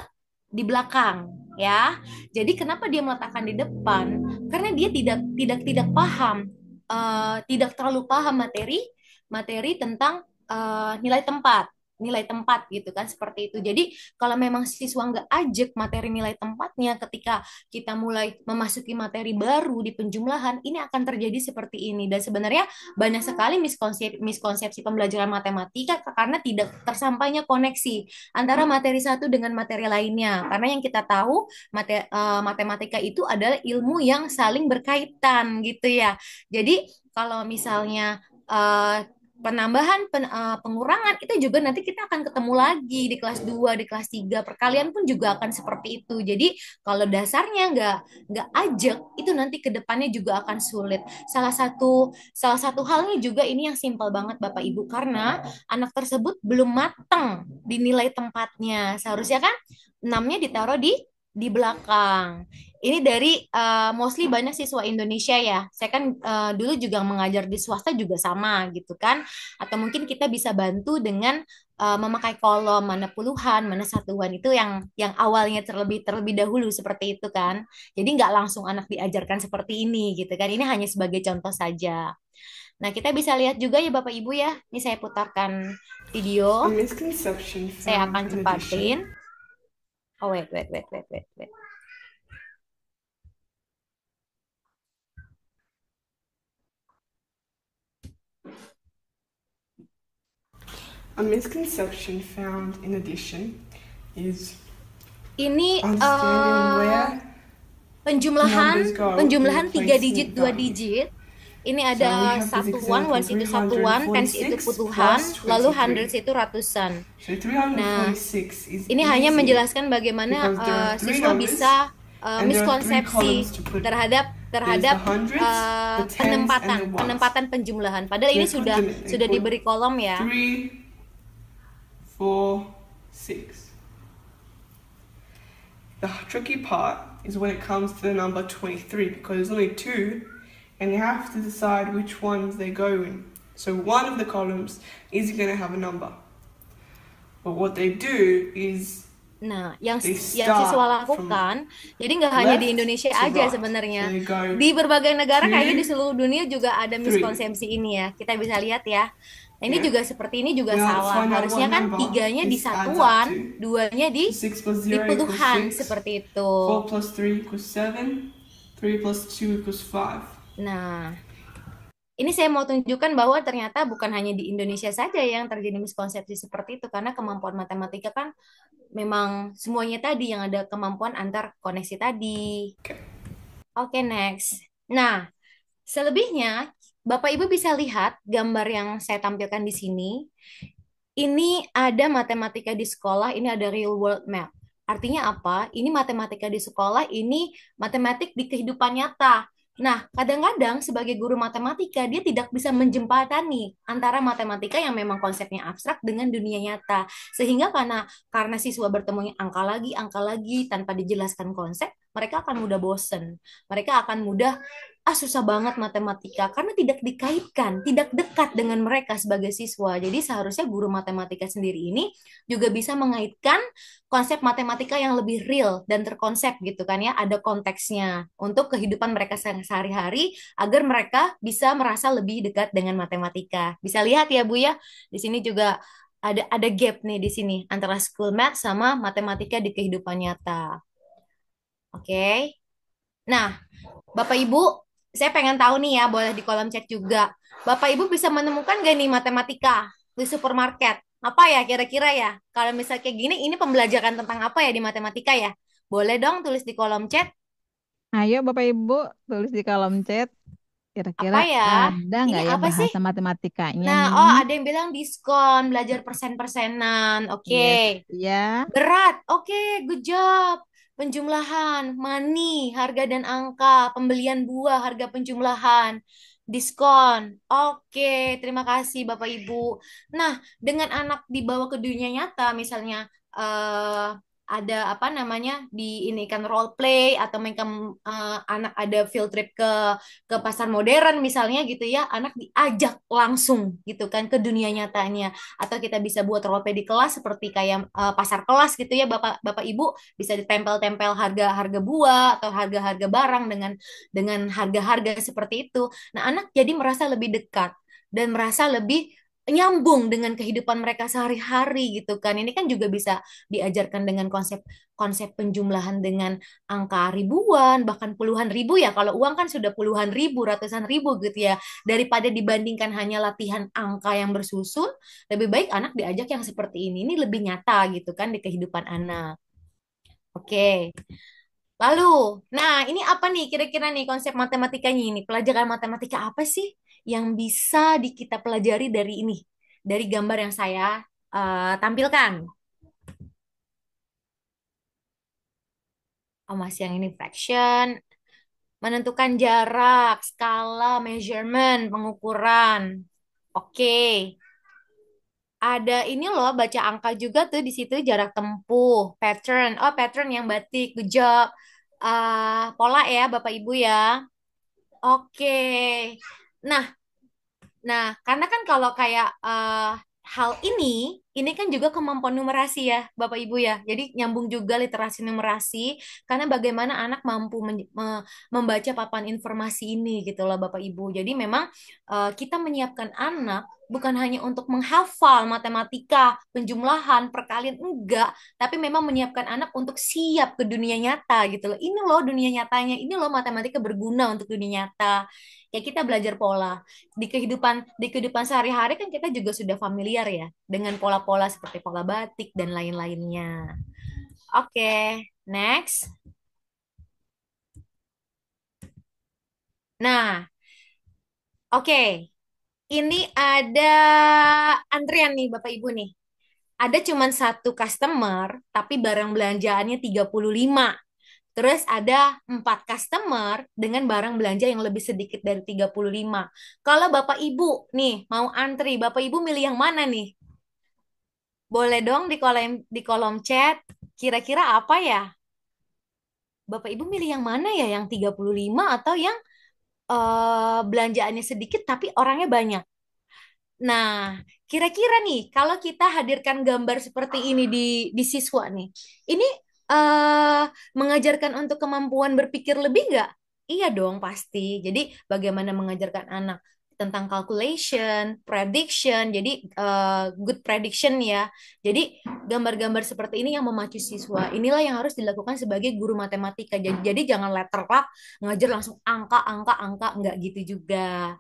di belakang ya. Jadi kenapa dia meletakkan di depan? Karena dia tidak tidak tidak paham uh, tidak terlalu paham materi materi tentang uh, nilai tempat nilai tempat gitu kan seperti itu. Jadi kalau memang siswa nggak ajak materi nilai tempatnya ketika kita mulai memasuki materi baru di penjumlahan ini akan terjadi seperti ini dan sebenarnya banyak sekali miskonsep miskonsepsi pembelajaran matematika karena tidak tersampainya koneksi antara materi satu dengan materi lainnya karena yang kita tahu mate, uh, matematika itu adalah ilmu yang saling berkaitan gitu ya. Jadi kalau misalnya uh, penambahan pen, uh, pengurangan itu juga nanti kita akan ketemu lagi di kelas 2, di kelas 3. Perkalian pun juga akan seperti itu. Jadi kalau dasarnya nggak nggak ajak itu nanti ke depannya juga akan sulit. Salah satu salah satu halnya juga ini yang simpel banget Bapak Ibu karena anak tersebut belum matang dinilai tempatnya. Seharusnya kan 6-nya ditaruh di di belakang. Ini dari uh, mostly banyak siswa Indonesia ya. Saya kan uh, dulu juga mengajar di swasta juga sama gitu kan. Atau mungkin kita bisa bantu dengan uh, memakai kolom mana puluhan, mana satuan itu yang yang awalnya terlebih terlebih dahulu seperti itu kan. Jadi nggak langsung anak diajarkan seperti ini gitu kan. Ini hanya sebagai contoh saja. Nah, kita bisa lihat juga ya Bapak Ibu ya. Ini saya putarkan video. Saya akan cepatin. Oh wait, wait, wait, wait, wait, wait. A misconception found in addition is ini uh, penjumlahan penjumlahan tiga digit dua digit ini ada so satuan, ones itu satuan, tens itu puluhan, lalu hundreds itu ratusan. So nah, ini hanya menjelaskan bagaimana uh, siswa bisa uh, miskonsepsi terhadap terhadap uh, penempatan penempatan penjumlahan. Padahal ini sudah sudah diberi kolom ya. Three, four, six. The tricky part is when it comes to the number 23 because there's only two and they have to decide which ones they go in. So one of the columns is going to have a number. But what they do is Nah, yang yang siswa lakukan, jadi nggak hanya di Indonesia aja right. sebenarnya. So di berbagai negara kayaknya di seluruh dunia juga ada miskonsepsi ini ya. Kita bisa lihat ya. Nah, ini yeah. juga seperti ini juga yeah, salah. Harusnya kan tiganya di satuan, duanya di di puluhan seperti itu. 4 plus 3 equals 7, 3 plus 2 equals 5. Nah, ini saya mau tunjukkan bahwa ternyata bukan hanya di Indonesia saja yang terjadi miskonsepsi seperti itu karena kemampuan matematika kan memang semuanya tadi yang ada kemampuan antar koneksi tadi. Oke, okay. next. Nah, selebihnya Bapak Ibu bisa lihat gambar yang saya tampilkan di sini. Ini ada matematika di sekolah, ini ada real world map. Artinya apa? Ini matematika di sekolah, ini matematik di kehidupan nyata Nah, kadang-kadang sebagai guru matematika, dia tidak bisa menjembatani antara matematika yang memang konsepnya abstrak dengan dunia nyata. Sehingga karena karena siswa bertemu angka lagi, angka lagi tanpa dijelaskan konsep, mereka akan mudah bosen. Mereka akan mudah ah susah banget matematika karena tidak dikaitkan, tidak dekat dengan mereka sebagai siswa. Jadi seharusnya guru matematika sendiri ini juga bisa mengaitkan konsep matematika yang lebih real dan terkonsep gitu kan ya, ada konteksnya untuk kehidupan mereka sehari-hari agar mereka bisa merasa lebih dekat dengan matematika. Bisa lihat ya Bu ya, di sini juga ada ada gap nih di sini antara school math sama matematika di kehidupan nyata. Oke. Okay. Nah, Bapak Ibu, saya pengen tahu nih ya, boleh di kolom chat juga. Bapak Ibu bisa menemukan gak nih matematika di supermarket? Apa ya kira-kira ya? Kalau misalnya kayak gini, ini pembelajaran tentang apa ya di matematika ya? Boleh dong tulis di kolom chat. Ayo Bapak Ibu, tulis di kolom chat. Kira-kira ya? ada nggak ya apa bahasa sih? matematikanya? Nah, nih? oh ada yang bilang diskon, belajar persen-persenan. Oke. Okay. Yes, ya. Berat. Oke, okay, good job penjumlahan, money, harga dan angka, pembelian buah, harga penjumlahan, diskon. Oke, terima kasih Bapak Ibu. Nah, dengan anak dibawa ke dunia nyata misalnya eh uh, ada apa namanya di ini kan role play atau mereka uh, anak ada field trip ke ke pasar modern misalnya gitu ya anak diajak langsung gitu kan ke dunia nyatanya atau kita bisa buat role play di kelas seperti kayak uh, pasar kelas gitu ya bapak bapak ibu bisa ditempel-tempel harga-harga buah atau harga-harga barang dengan dengan harga-harga seperti itu nah anak jadi merasa lebih dekat dan merasa lebih nyambung dengan kehidupan mereka sehari-hari gitu kan. Ini kan juga bisa diajarkan dengan konsep konsep penjumlahan dengan angka ribuan, bahkan puluhan ribu ya. Kalau uang kan sudah puluhan ribu, ratusan ribu gitu ya. Daripada dibandingkan hanya latihan angka yang bersusun, lebih baik anak diajak yang seperti ini. Ini lebih nyata gitu kan di kehidupan anak. Oke. Lalu, nah ini apa nih kira-kira nih konsep matematikanya ini? Pelajaran matematika apa sih? yang bisa di kita pelajari dari ini, dari gambar yang saya uh, tampilkan. Oh, masih yang ini fraction, menentukan jarak, skala, measurement, pengukuran. Oke. Okay. Ada ini loh baca angka juga tuh di situ jarak tempuh, pattern. Oh, pattern yang batik, good job. Uh, eh, pola ya Bapak Ibu ya. Oke. Okay. Nah, nah karena kan kalau kayak uh, hal ini, ini kan juga kemampuan numerasi ya, Bapak Ibu ya. Jadi nyambung juga literasi numerasi, karena bagaimana anak mampu me membaca papan informasi ini gitu loh Bapak Ibu. Jadi memang uh, kita menyiapkan anak bukan hanya untuk menghafal matematika, penjumlahan, perkalian, enggak. Tapi memang menyiapkan anak untuk siap ke dunia nyata gitu loh. Ini loh dunia nyatanya, ini loh matematika berguna untuk dunia nyata ya kita belajar pola di kehidupan di kehidupan sehari-hari kan kita juga sudah familiar ya dengan pola-pola seperti pola batik dan lain-lainnya. Oke, okay, next. Nah, oke. Okay. Ini ada antrian nih Bapak Ibu nih. Ada cuma satu customer, tapi barang belanjaannya 35. Terus ada empat customer dengan barang belanja yang lebih sedikit dari 35. Kalau Bapak Ibu nih mau antri, Bapak Ibu milih yang mana nih? Boleh dong di kolom di kolom chat kira-kira apa ya? Bapak Ibu milih yang mana ya? Yang 35 atau yang uh, belanjaannya sedikit tapi orangnya banyak? Nah, kira-kira nih kalau kita hadirkan gambar seperti ini di di siswa nih. Ini uh, mengajarkan untuk kemampuan berpikir lebih nggak? Iya dong pasti. Jadi bagaimana mengajarkan anak tentang calculation, prediction, jadi uh, good prediction ya. Jadi gambar-gambar seperti ini yang memacu siswa. Inilah yang harus dilakukan sebagai guru matematika. Jadi, jadi jangan letterlak ngajar langsung angka, angka, angka, nggak gitu juga.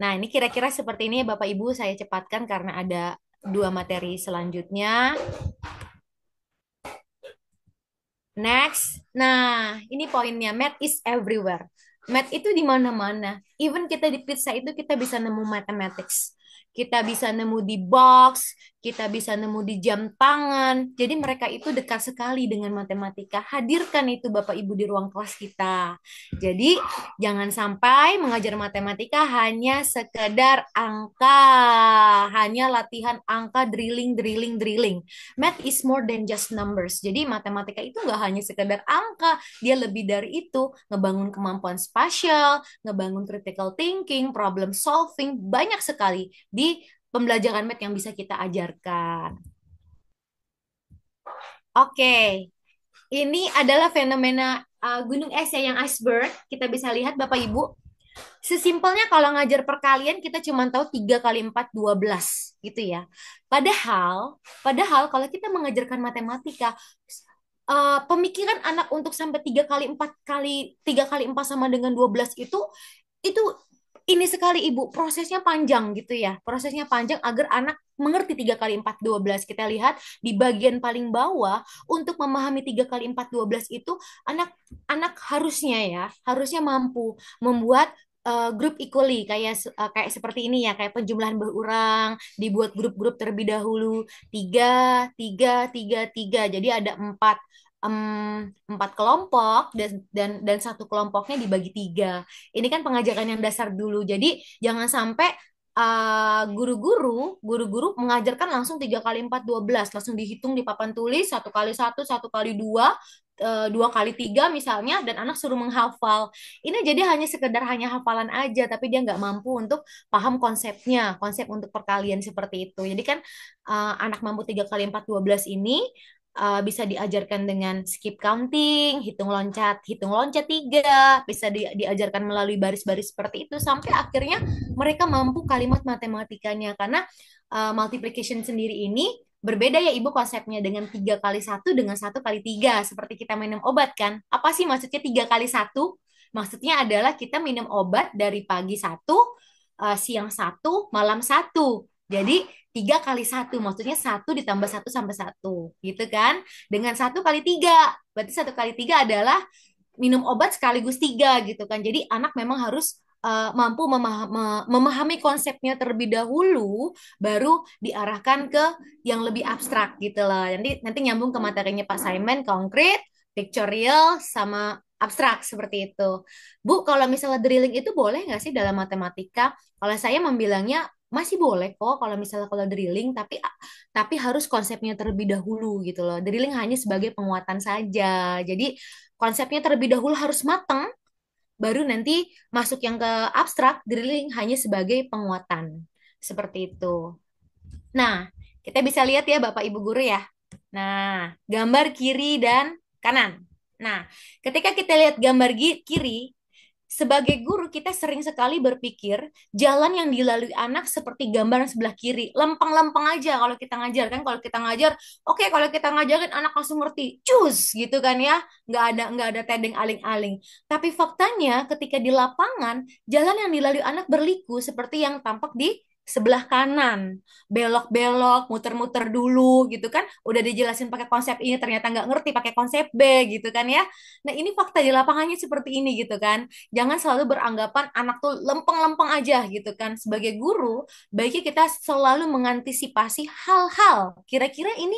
Nah ini kira-kira seperti ini ya Bapak Ibu. Saya cepatkan karena ada dua materi selanjutnya. Next. Nah, ini poinnya. Math is everywhere. Math itu di mana-mana. Even kita di pizza itu kita bisa nemu mathematics. Kita bisa nemu di box, kita bisa nemu di jam tangan. Jadi mereka itu dekat sekali dengan matematika. Hadirkan itu Bapak Ibu di ruang kelas kita. Jadi jangan sampai mengajar matematika hanya sekedar angka, hanya latihan angka drilling drilling drilling. Math is more than just numbers. Jadi matematika itu nggak hanya sekedar angka, dia lebih dari itu, ngebangun kemampuan spasial, ngebangun critical thinking, problem solving banyak sekali di pembelajaran math yang bisa kita ajarkan. Oke, okay. ini adalah fenomena uh, gunung es ya, yang iceberg. Kita bisa lihat Bapak Ibu. Sesimpelnya kalau ngajar perkalian kita cuma tahu 3 kali 4 12 gitu ya. Padahal padahal kalau kita mengajarkan matematika uh, pemikiran anak untuk sampai 3 kali 4 kali 3 kali 4 sama dengan 12 itu itu ini sekali Ibu, prosesnya panjang gitu ya. Prosesnya panjang agar anak mengerti tiga kali empat dua belas Kita lihat di bagian paling bawah untuk memahami tiga kali empat dua belas itu anak anak harusnya ya, harusnya mampu membuat uh, grup equally kayak uh, kayak seperti ini ya kayak penjumlahan berurang dibuat grup-grup terlebih dahulu tiga tiga tiga tiga jadi ada empat empat kelompok dan dan dan satu kelompoknya dibagi tiga. Ini kan pengajaran yang dasar dulu. Jadi jangan sampai eh, guru-guru, uh, guru-guru mengajarkan langsung tiga kali empat dua belas, langsung dihitung di papan tulis satu kali satu, satu kali dua, eh, dua kali tiga misalnya, dan anak suruh menghafal. Ini jadi hanya sekedar hanya hafalan aja, tapi dia nggak mampu untuk paham konsepnya, konsep untuk perkalian seperti itu. Jadi kan uh, anak mampu tiga kali empat dua belas ini uh, bisa diajarkan dengan skip counting, hitung loncat, hitung loncat tiga, bisa di, diajarkan melalui baris-baris seperti itu sampai akhirnya mereka mampu kalimat matematikanya karena uh, multiplication sendiri ini berbeda ya ibu konsepnya dengan tiga kali satu dengan satu kali tiga seperti kita minum obat kan apa sih maksudnya tiga kali satu maksudnya adalah kita minum obat dari pagi satu eh, siang satu malam satu jadi tiga kali satu, maksudnya satu ditambah satu sampai satu, gitu kan? Dengan satu kali tiga, berarti satu kali tiga adalah minum obat sekaligus tiga, gitu kan? Jadi anak memang harus uh, mampu memah memahami konsepnya terlebih dahulu, baru diarahkan ke yang lebih abstrak gitu loh. Nanti nanti nyambung ke materinya Pak Simon, konkret, pictorial, sama abstrak seperti itu. Bu, kalau misalnya drilling itu boleh nggak sih dalam matematika? Kalau saya membilangnya masih boleh kok kalau misalnya kalau drilling tapi tapi harus konsepnya terlebih dahulu gitu loh drilling hanya sebagai penguatan saja jadi konsepnya terlebih dahulu harus matang baru nanti masuk yang ke abstrak drilling hanya sebagai penguatan seperti itu nah kita bisa lihat ya bapak ibu guru ya nah gambar kiri dan kanan nah ketika kita lihat gambar kiri sebagai guru kita sering sekali berpikir jalan yang dilalui anak seperti gambaran sebelah kiri lempeng-lempeng aja kalau kita ngajar kan kalau kita ngajar oke okay, kalau kita ngajarin anak langsung ngerti cus gitu kan ya nggak ada nggak ada tedeng aling-aling tapi faktanya ketika di lapangan jalan yang dilalui anak berliku seperti yang tampak di sebelah kanan, belok-belok, muter-muter dulu gitu kan. Udah dijelasin pakai konsep ini ternyata nggak ngerti pakai konsep B gitu kan ya. Nah, ini fakta di lapangannya seperti ini gitu kan. Jangan selalu beranggapan anak tuh lempeng-lempeng aja gitu kan. Sebagai guru, baiknya kita selalu mengantisipasi hal-hal kira-kira ini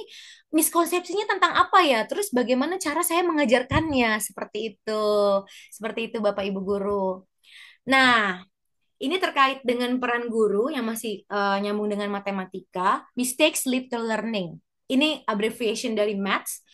miskonsepsinya tentang apa ya? Terus bagaimana cara saya mengajarkannya seperti itu. Seperti itu Bapak Ibu guru. Nah, ini terkait dengan peran guru yang masih uh, nyambung dengan matematika, mistakes lead to learning. Ini abbreviation dari maths.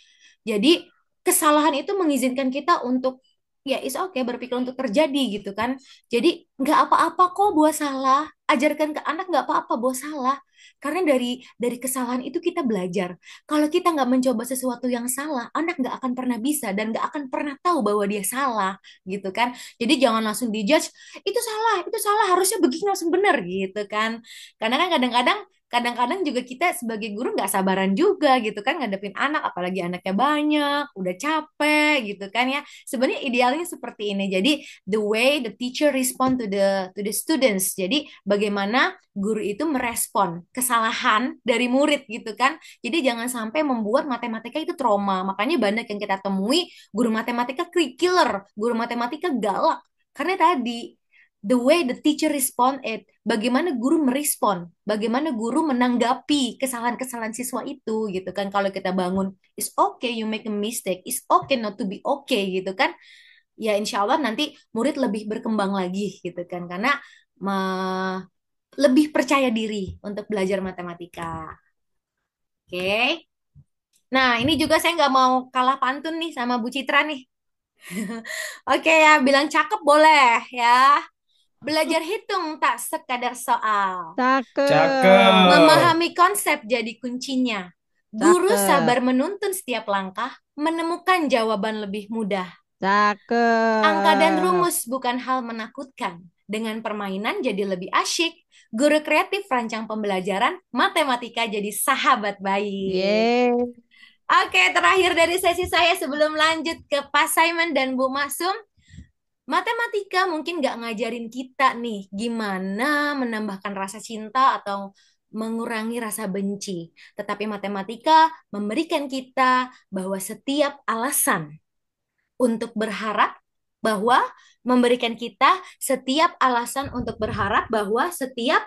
Jadi kesalahan itu mengizinkan kita untuk ya is oke okay, berpikir untuk terjadi gitu kan jadi nggak apa-apa kok buat salah ajarkan ke anak nggak apa-apa buat salah karena dari dari kesalahan itu kita belajar kalau kita nggak mencoba sesuatu yang salah anak nggak akan pernah bisa dan nggak akan pernah tahu bahwa dia salah gitu kan jadi jangan langsung dijudge itu salah itu salah harusnya begini langsung benar gitu kan karena kan kadang-kadang kadang-kadang juga kita sebagai guru nggak sabaran juga gitu kan ngadepin anak apalagi anaknya banyak udah capek gitu kan ya sebenarnya idealnya seperti ini jadi the way the teacher respond to the to the students jadi bagaimana guru itu merespon kesalahan dari murid gitu kan jadi jangan sampai membuat matematika itu trauma makanya banyak yang kita temui guru matematika killer guru matematika galak karena tadi the way the teacher respond it, bagaimana guru merespon, bagaimana guru menanggapi kesalahan-kesalahan siswa itu gitu kan kalau kita bangun it's okay you make a mistake, it's okay not to be okay gitu kan. Ya insya Allah nanti murid lebih berkembang lagi gitu kan karena me- lebih percaya diri untuk belajar matematika. Oke. Okay. Nah, ini juga saya nggak mau kalah pantun nih sama Bu Citra nih. Oke okay, ya, bilang cakep boleh ya. Belajar hitung tak sekadar soal. Cakep. Cakep. Memahami konsep jadi kuncinya. Guru Cakep. sabar menuntun setiap langkah, menemukan jawaban lebih mudah. Cakep. Angka dan rumus bukan hal menakutkan. Dengan permainan jadi lebih asyik, guru kreatif rancang pembelajaran, matematika jadi sahabat bayi. Yeah. Oke, terakhir dari sesi saya sebelum lanjut ke Pak Simon dan Bu Masum, matematika mungkin nggak ngajarin kita nih gimana menambahkan rasa cinta atau mengurangi rasa benci. Tetapi matematika memberikan kita bahwa setiap alasan untuk berharap bahwa memberikan kita setiap alasan untuk berharap bahwa setiap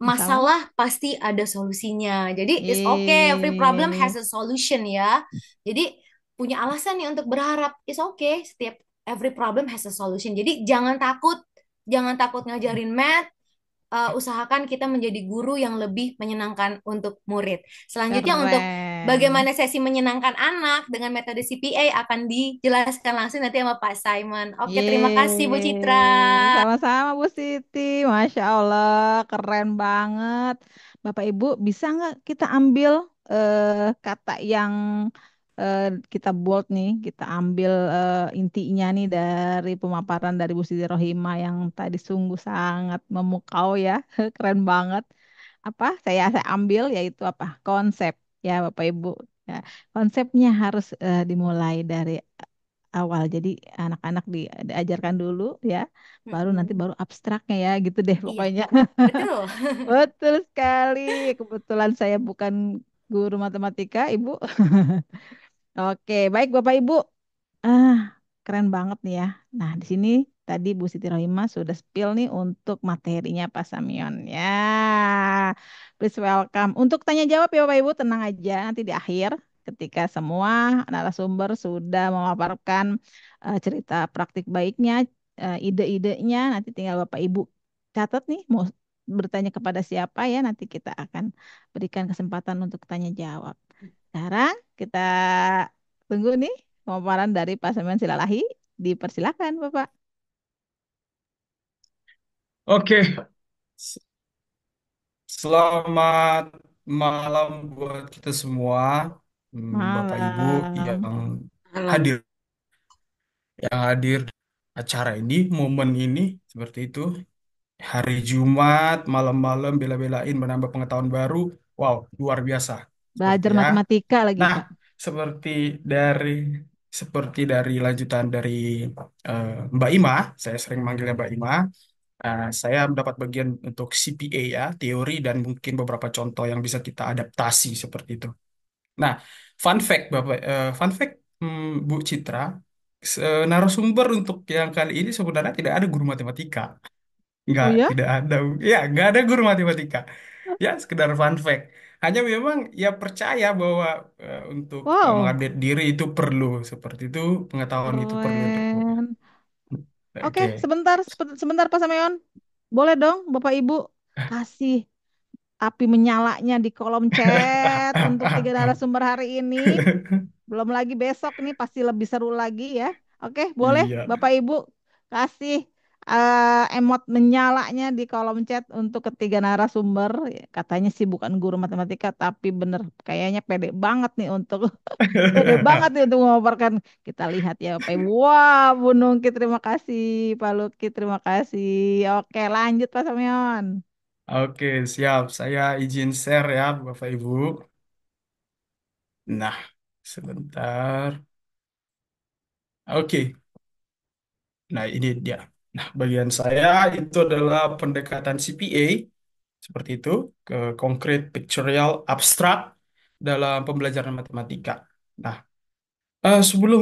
masalah pasti ada solusinya. Jadi it's okay, every problem iya. has a solution ya. Jadi punya alasan nih untuk berharap, it's okay. Setiap every problem has a solution. Jadi jangan takut, jangan takut ngajarin math. Uh, usahakan kita menjadi guru yang lebih menyenangkan untuk murid. Selanjutnya Keren. untuk bagaimana sesi menyenangkan anak dengan metode CPA akan dijelaskan langsung nanti sama Pak Simon. Oke, okay, terima kasih Bu Citra. Sama-sama Bu Siti. Masya Allah, keren banget. Bapak Ibu, bisa nggak kita ambil uh, kata yang uh, kita bold nih, kita ambil uh, intinya nih dari pemaparan dari Bu Siti Rohima yang tadi sungguh sangat memukau ya, keren banget. Apa saya saya ambil yaitu apa? Konsep ya Bapak Ibu. Ya, konsepnya harus uh, dimulai dari awal. Jadi anak-anak di, diajarkan dulu ya, baru mm -hmm. nanti baru abstraknya ya, gitu deh iya, pokoknya. Iya. Betul. Betul sekali. Kebetulan saya bukan guru matematika, Ibu. Oke, baik Bapak Ibu. Ah, keren banget nih ya. Nah, di sini tadi Bu Siti Rohima sudah spill nih untuk materinya Pak Samion. Ya, please welcome. Untuk tanya jawab ya Bapak Ibu, tenang aja nanti di akhir ketika semua narasumber sudah memaparkan uh, cerita praktik baiknya, uh, ide-idenya, nanti tinggal Bapak Ibu catat nih mau bertanya kepada siapa ya nanti kita akan berikan kesempatan untuk tanya jawab. Sekarang kita tunggu nih pemaparan dari Pak Semen Silalahi. Dipersilakan, Bapak. Oke. Selamat malam buat kita semua, hmm, Bapak Ibu yang hadir. Yang hadir acara ini, momen ini, seperti itu. Hari Jumat, malam-malam, bela-belain menambah pengetahuan baru. Wow, luar biasa. Belajar sepertinya. matematika lagi, Nah, seperti dari seperti dari lanjutan dari uh, Mbak Ima, saya sering manggilnya Mbak Ima. Uh, saya mendapat bagian untuk CPA ya, teori dan mungkin beberapa contoh yang bisa kita adaptasi seperti itu. Nah, fun fact Bapak, uh, fun fact hmm, Bu Citra, narasumber untuk yang kali ini sebenarnya tidak ada guru matematika. Enggak, Oh ya? tidak ada. Ya, enggak ada guru matematika. Ya, sekedar fun fact. Hanya memang ya percaya bahwa uh, untuk eh, Wow, mengupdate diri itu perlu seperti itu, pengetahuan itu perlu untuk keren. Oke, Oke. sebentar, sebentar, sebentar Pak Sameon. Boleh dong, Bapak Ibu kasih api menyalanya di kolom chat untuk tiga narasumber hari ini. Belum lagi besok nih pasti lebih seru lagi ya. Oke, boleh Iya. Bapak Ibu kasih uh, emot menyalanya di kolom chat untuk ketiga narasumber. Katanya sih bukan guru matematika, tapi bener kayaknya pede banget nih untuk pede banget nih untuk memaparkan. Kita lihat ya, Pak. Wah, Bu Nungki terima kasih, Pak Luki terima kasih. Oke, lanjut Pak samion Oke, siap. Saya izin share ya, Bapak Ibu. Nah, sebentar. Oke. Nah, ini dia. Nah, bagian saya itu adalah pendekatan CPA, seperti itu, ke Concrete Pictorial Abstract dalam pembelajaran matematika. Nah, uh, sebelum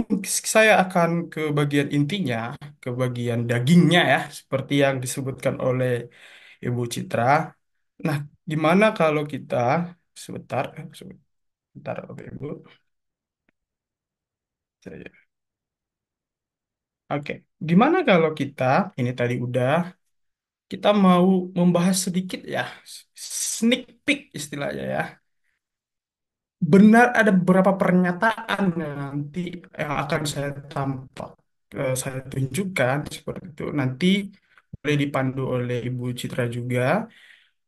saya akan ke bagian intinya, ke bagian dagingnya ya, seperti yang disebutkan oleh Ibu Citra. Nah, gimana kalau kita sebentar, eh, sebentar, oke Ibu. Oke. Oke. Gimana kalau kita, ini tadi udah, kita mau membahas sedikit ya, sneak peek istilahnya ya. Benar ada beberapa pernyataan nanti yang akan saya tampak, eh, saya tunjukkan seperti itu. Nanti boleh dipandu oleh Ibu Citra juga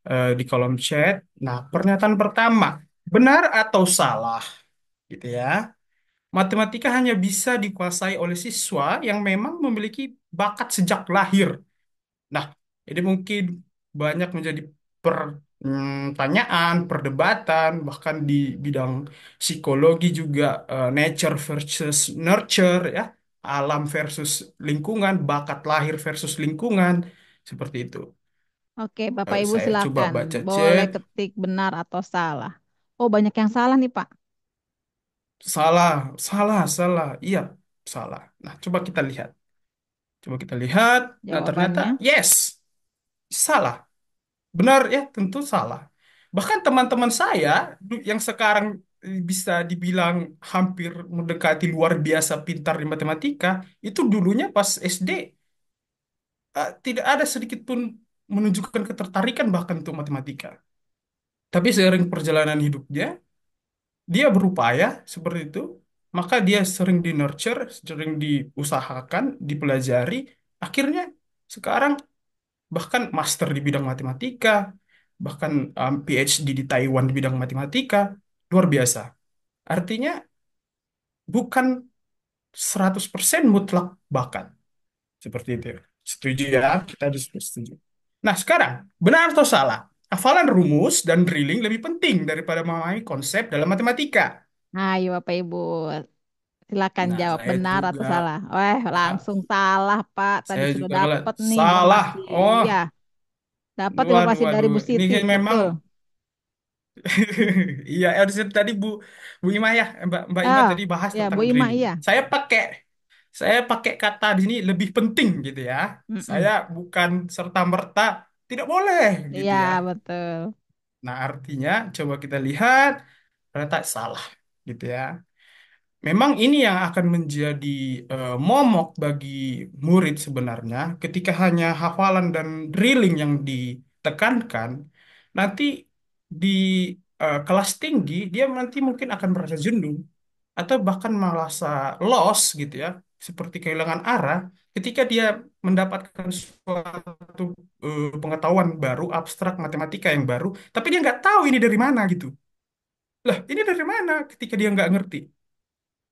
eh, di kolom chat. Nah, pernyataan pertama, benar atau salah? Gitu ya. Matematika hanya bisa dikuasai oleh siswa yang memang memiliki bakat sejak lahir. Nah, ini mungkin banyak menjadi pertanyaan, perdebatan, bahkan di bidang psikologi juga eh, nature versus nurture ya, alam versus lingkungan, bakat lahir versus lingkungan, seperti itu. Oke, Bapak eh, Ibu saya coba silakan. baca Boleh ketik benar atau salah. Oh, banyak yang salah nih, Pak. Salah, salah, salah. Iya, salah. Nah, coba kita lihat. Coba kita lihat. Nah, ternyata Jawabannya yes, salah. Benar ya, tentu salah. Bahkan teman-teman saya yang sekarang bisa dibilang hampir mendekati luar biasa pintar di matematika, itu dulunya pas SD uh, eh, tidak ada sedikit pun menunjukkan ketertarikan bahkan untuk matematika. Tapi seiring perjalanan hidupnya, dia berupaya seperti itu, maka dia sering di nurture, sering diusahakan, dipelajari, akhirnya sekarang bahkan master di bidang matematika, bahkan um, PhD di Taiwan di bidang matematika, luar biasa. Artinya bukan 100% mutlak bakat. Seperti itu. Setuju ya? Kita harus setuju. Nah, sekarang benar atau salah? hafalan rumus dan drilling lebih penting daripada memahami konsep dalam matematika. Ayo nah, iya, Bapak Ibu, silakan Nah, jawab saya benar atau juga, salah. Wah, langsung salah Pak. Tadi saya sudah juga dapat nih salah. Oh, Iya, dapat waduh, informasi dari Bu Ini Siti, kayak memang, betul. iya, eh, tadi Bu, Bu Ima ya, Mbak, Mbak Ima ah, tadi bahas ya Bu tentang Ima, drilling. iya. Saya pakai, saya pakai kata di sini lebih penting gitu ya. Mm-mm. Saya bukan serta-merta tidak boleh gitu Iya, ya. betul. Nah, artinya coba kita lihat ternyata salah gitu ya. Memang ini yang akan menjadi uh, momok bagi murid sebenarnya ketika hanya hafalan dan drilling yang ditekankan, nanti di uh, kelas tinggi dia nanti mungkin akan merasa jenuh atau bahkan merasa lost gitu ya, seperti kehilangan arah ketika dia mendapatkan suatu uh, pengetahuan baru, abstrak matematika yang baru, tapi dia nggak tahu ini dari mana gitu. Lah, ini dari mana ketika dia nggak ngerti?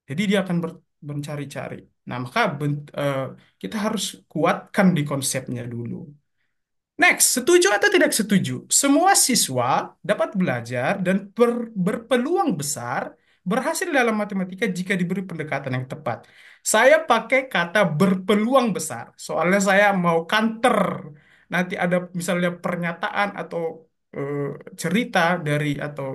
Jadi dia akan mencari-cari. Nah, maka bent, uh, eh, kita harus kuatkan di konsepnya dulu. Next, setuju atau tidak setuju? Semua siswa dapat belajar dan ber, berpeluang besar berhasil dalam matematika jika diberi pendekatan yang tepat. Saya pakai kata berpeluang besar, soalnya saya mau counter. Nanti ada misalnya pernyataan atau eh, cerita dari atau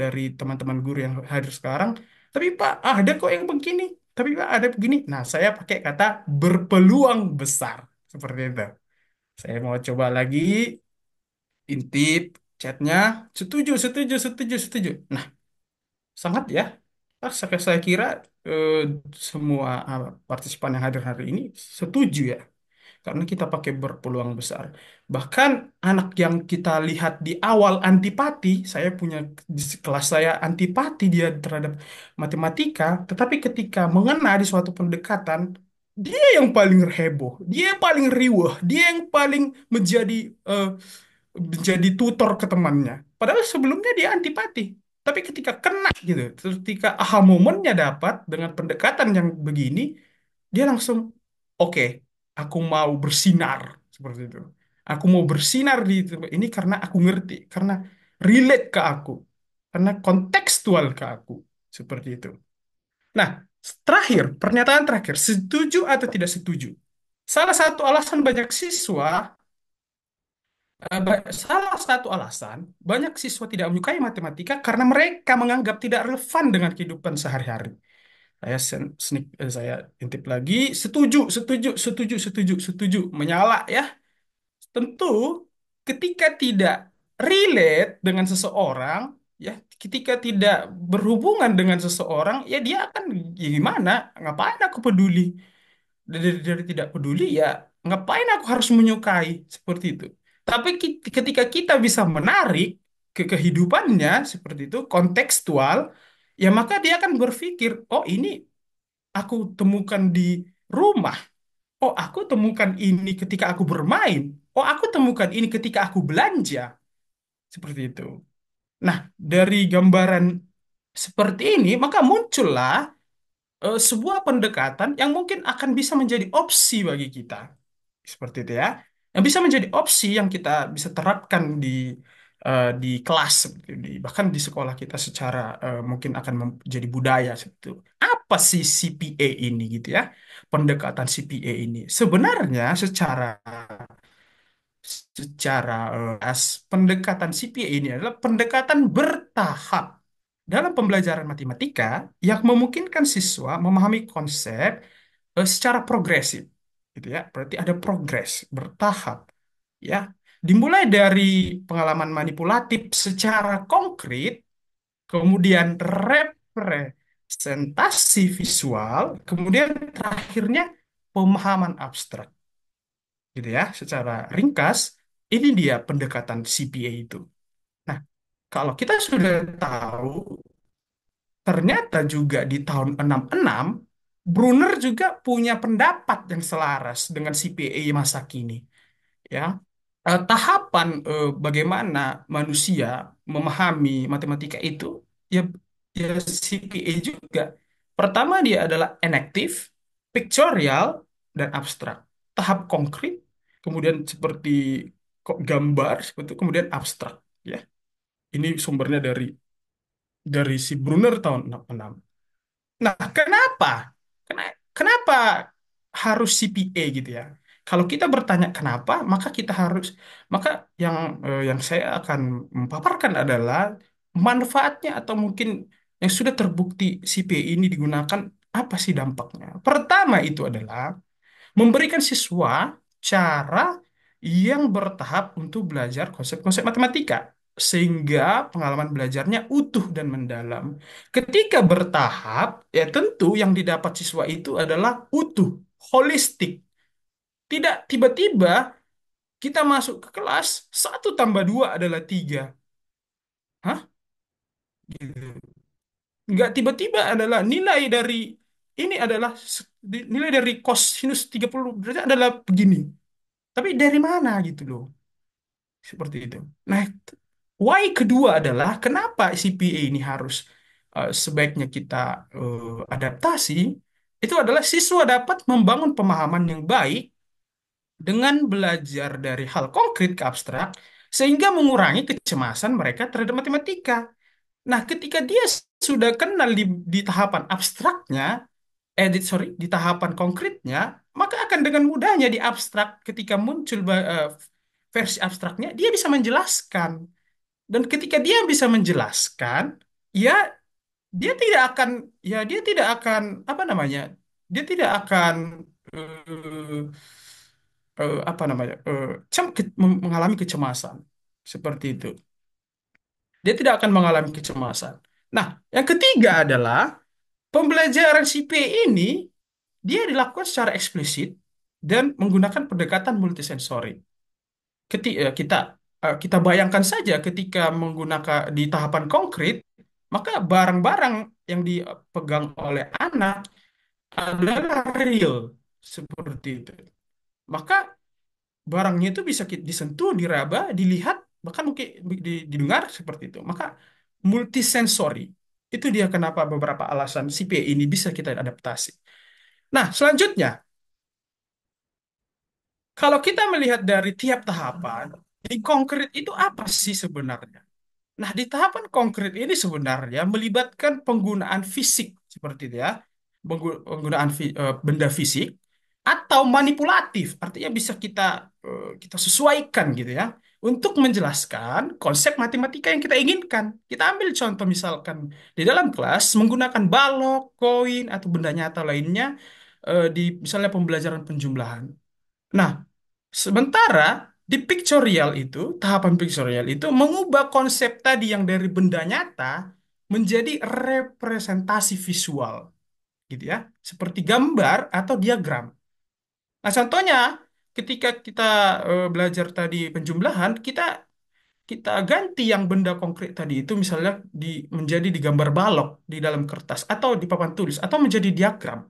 dari teman-teman guru yang hadir sekarang, tapi Pak, ada kok yang begini, tapi Pak ada begini. Nah, saya pakai kata berpeluang besar, seperti itu. Saya mau coba lagi intip chatnya, setuju, setuju, setuju, setuju. Nah, sangat ya Nah, saya saya kira eh, semua ah, partisipan yang hadir hari ini setuju ya, karena kita pakai berpeluang besar. Bahkan anak yang kita lihat di awal antipati, saya punya di kelas saya antipati dia terhadap matematika, tetapi ketika mengena di suatu pendekatan, dia yang paling heboh, dia yang paling riweh, dia yang paling menjadi eh, menjadi tutor ke temannya. Padahal sebelumnya dia antipati. Tapi ketika kena gitu, ketika aha momennya dapat dengan pendekatan yang begini, dia langsung, oke, aku mau bersinar seperti itu. Aku mau bersinar di itu. ini karena aku ngerti, karena relate ke aku, karena kontekstual ke aku seperti itu. Nah, terakhir, pernyataan terakhir, setuju atau tidak setuju? Salah satu alasan banyak siswa Eh, salah satu alasan banyak siswa tidak menyukai matematika karena mereka menganggap tidak relevan dengan kehidupan sehari-hari. Saya sneak, eh, saya intip lagi, setuju, setuju, setuju, setuju, setuju, menyala ya. Tentu ketika tidak relate dengan seseorang, ya ketika tidak berhubungan dengan seseorang, ya dia akan ya gimana? Ngapain aku peduli? Dari, dari tidak peduli ya ngapain aku harus menyukai seperti itu. Tapi ketika kita bisa menarik ke kehidupannya seperti itu kontekstual, ya maka dia akan berpikir, oh ini aku temukan di rumah, oh aku temukan ini ketika aku bermain, oh aku temukan ini ketika aku belanja, seperti itu. Nah, dari gambaran seperti ini, maka muncullah uh, sebuah pendekatan yang mungkin akan bisa menjadi opsi bagi kita. Seperti itu ya yang bisa menjadi opsi yang kita bisa terapkan di uh, di kelas di, bahkan di sekolah kita secara uh, mungkin akan menjadi budaya itu. Apa sih CPA ini gitu ya? Pendekatan CPA ini sebenarnya secara secara eh, as pendekatan CPA ini adalah pendekatan bertahap dalam pembelajaran matematika yang memungkinkan siswa memahami konsep secara progresif gitu ya berarti ada progres bertahap ya dimulai dari pengalaman manipulatif secara konkret kemudian representasi visual kemudian terakhirnya pemahaman abstrak gitu ya secara ringkas ini dia pendekatan CPA itu nah kalau kita sudah tahu ternyata juga di tahun 66 Brunner juga punya pendapat yang selaras dengan CPA masa kini. Ya, eh, tahapan eh, bagaimana manusia memahami matematika itu ya, ya CPA juga. Pertama dia adalah enaktif, pictorial, dan abstrak. Tahap konkret, kemudian seperti gambar, seperti kemudian abstrak. Ya, ini sumbernya dari dari si Brunner tahun 66. Nah, kenapa Kenapa harus CPA gitu ya? Kalau kita bertanya kenapa, maka kita harus maka yang eh, yang saya akan paparkan adalah manfaatnya atau mungkin yang sudah terbukti CPA ini digunakan apa sih dampaknya? Pertama itu adalah memberikan siswa cara yang bertahap untuk belajar konsep-konsep matematika sehingga pengalaman belajarnya utuh dan mendalam. Ketika bertahap, ya tentu yang didapat siswa itu adalah utuh, holistik. Tidak tiba-tiba kita masuk ke kelas, satu tambah dua adalah tiga. Hah? Gitu. Nggak tiba-tiba adalah nilai dari ini adalah nilai dari kosinus 30 derajat adalah begini. Tapi dari mana gitu loh. Seperti itu. Nah, Why kedua adalah kenapa CPA ini harus uh, sebaiknya kita uh, adaptasi itu adalah siswa dapat membangun pemahaman yang baik dengan belajar dari hal konkret ke abstrak sehingga mengurangi kecemasan mereka terhadap matematika. Nah, ketika dia sudah kenal di, di tahapan abstraknya, edit eh, sorry, di tahapan konkretnya, maka akan dengan mudahnya di abstrak ketika muncul uh, versi abstraknya, dia bisa menjelaskan dan ketika dia bisa menjelaskan ya dia tidak akan ya dia tidak akan apa namanya dia tidak akan uh, uh, apa namanya uh, cem mengalami kecemasan seperti itu dia tidak akan mengalami kecemasan nah yang ketiga adalah pembelajaran CP e ini dia dilakukan secara eksplisit dan menggunakan pendekatan multisensorik. Ketika kita Eh, kita bayangkan saja ketika menggunakan di tahapan konkret, maka barang-barang yang dipegang oleh anak adalah real seperti itu. Maka barangnya itu bisa disentuh, diraba, dilihat, bahkan mungkin didengar seperti itu. Maka multisensori itu dia kenapa beberapa alasan CPA ini bisa kita adaptasi. Nah, selanjutnya kalau kita melihat dari tiap tahapan, di konkret itu apa sih sebenarnya? Nah, di tahapan konkret ini sebenarnya melibatkan penggunaan fisik seperti itu ya, penggunaan fi, eh, benda fisik atau manipulatif, artinya bisa kita eh, kita sesuaikan gitu ya untuk menjelaskan konsep matematika yang kita inginkan. Kita ambil contoh misalkan di dalam kelas menggunakan balok, koin atau benda nyata lainnya eh, di misalnya pembelajaran penjumlahan. Nah, sementara di pictorial itu, tahapan pictorial itu mengubah konsep tadi yang dari benda nyata menjadi representasi visual. Gitu ya, seperti gambar atau diagram. Nah, contohnya ketika kita eh, belajar tadi penjumlahan, kita kita ganti yang benda konkret tadi itu misalnya di, menjadi digambar balok di dalam kertas atau di papan tulis atau menjadi diagram.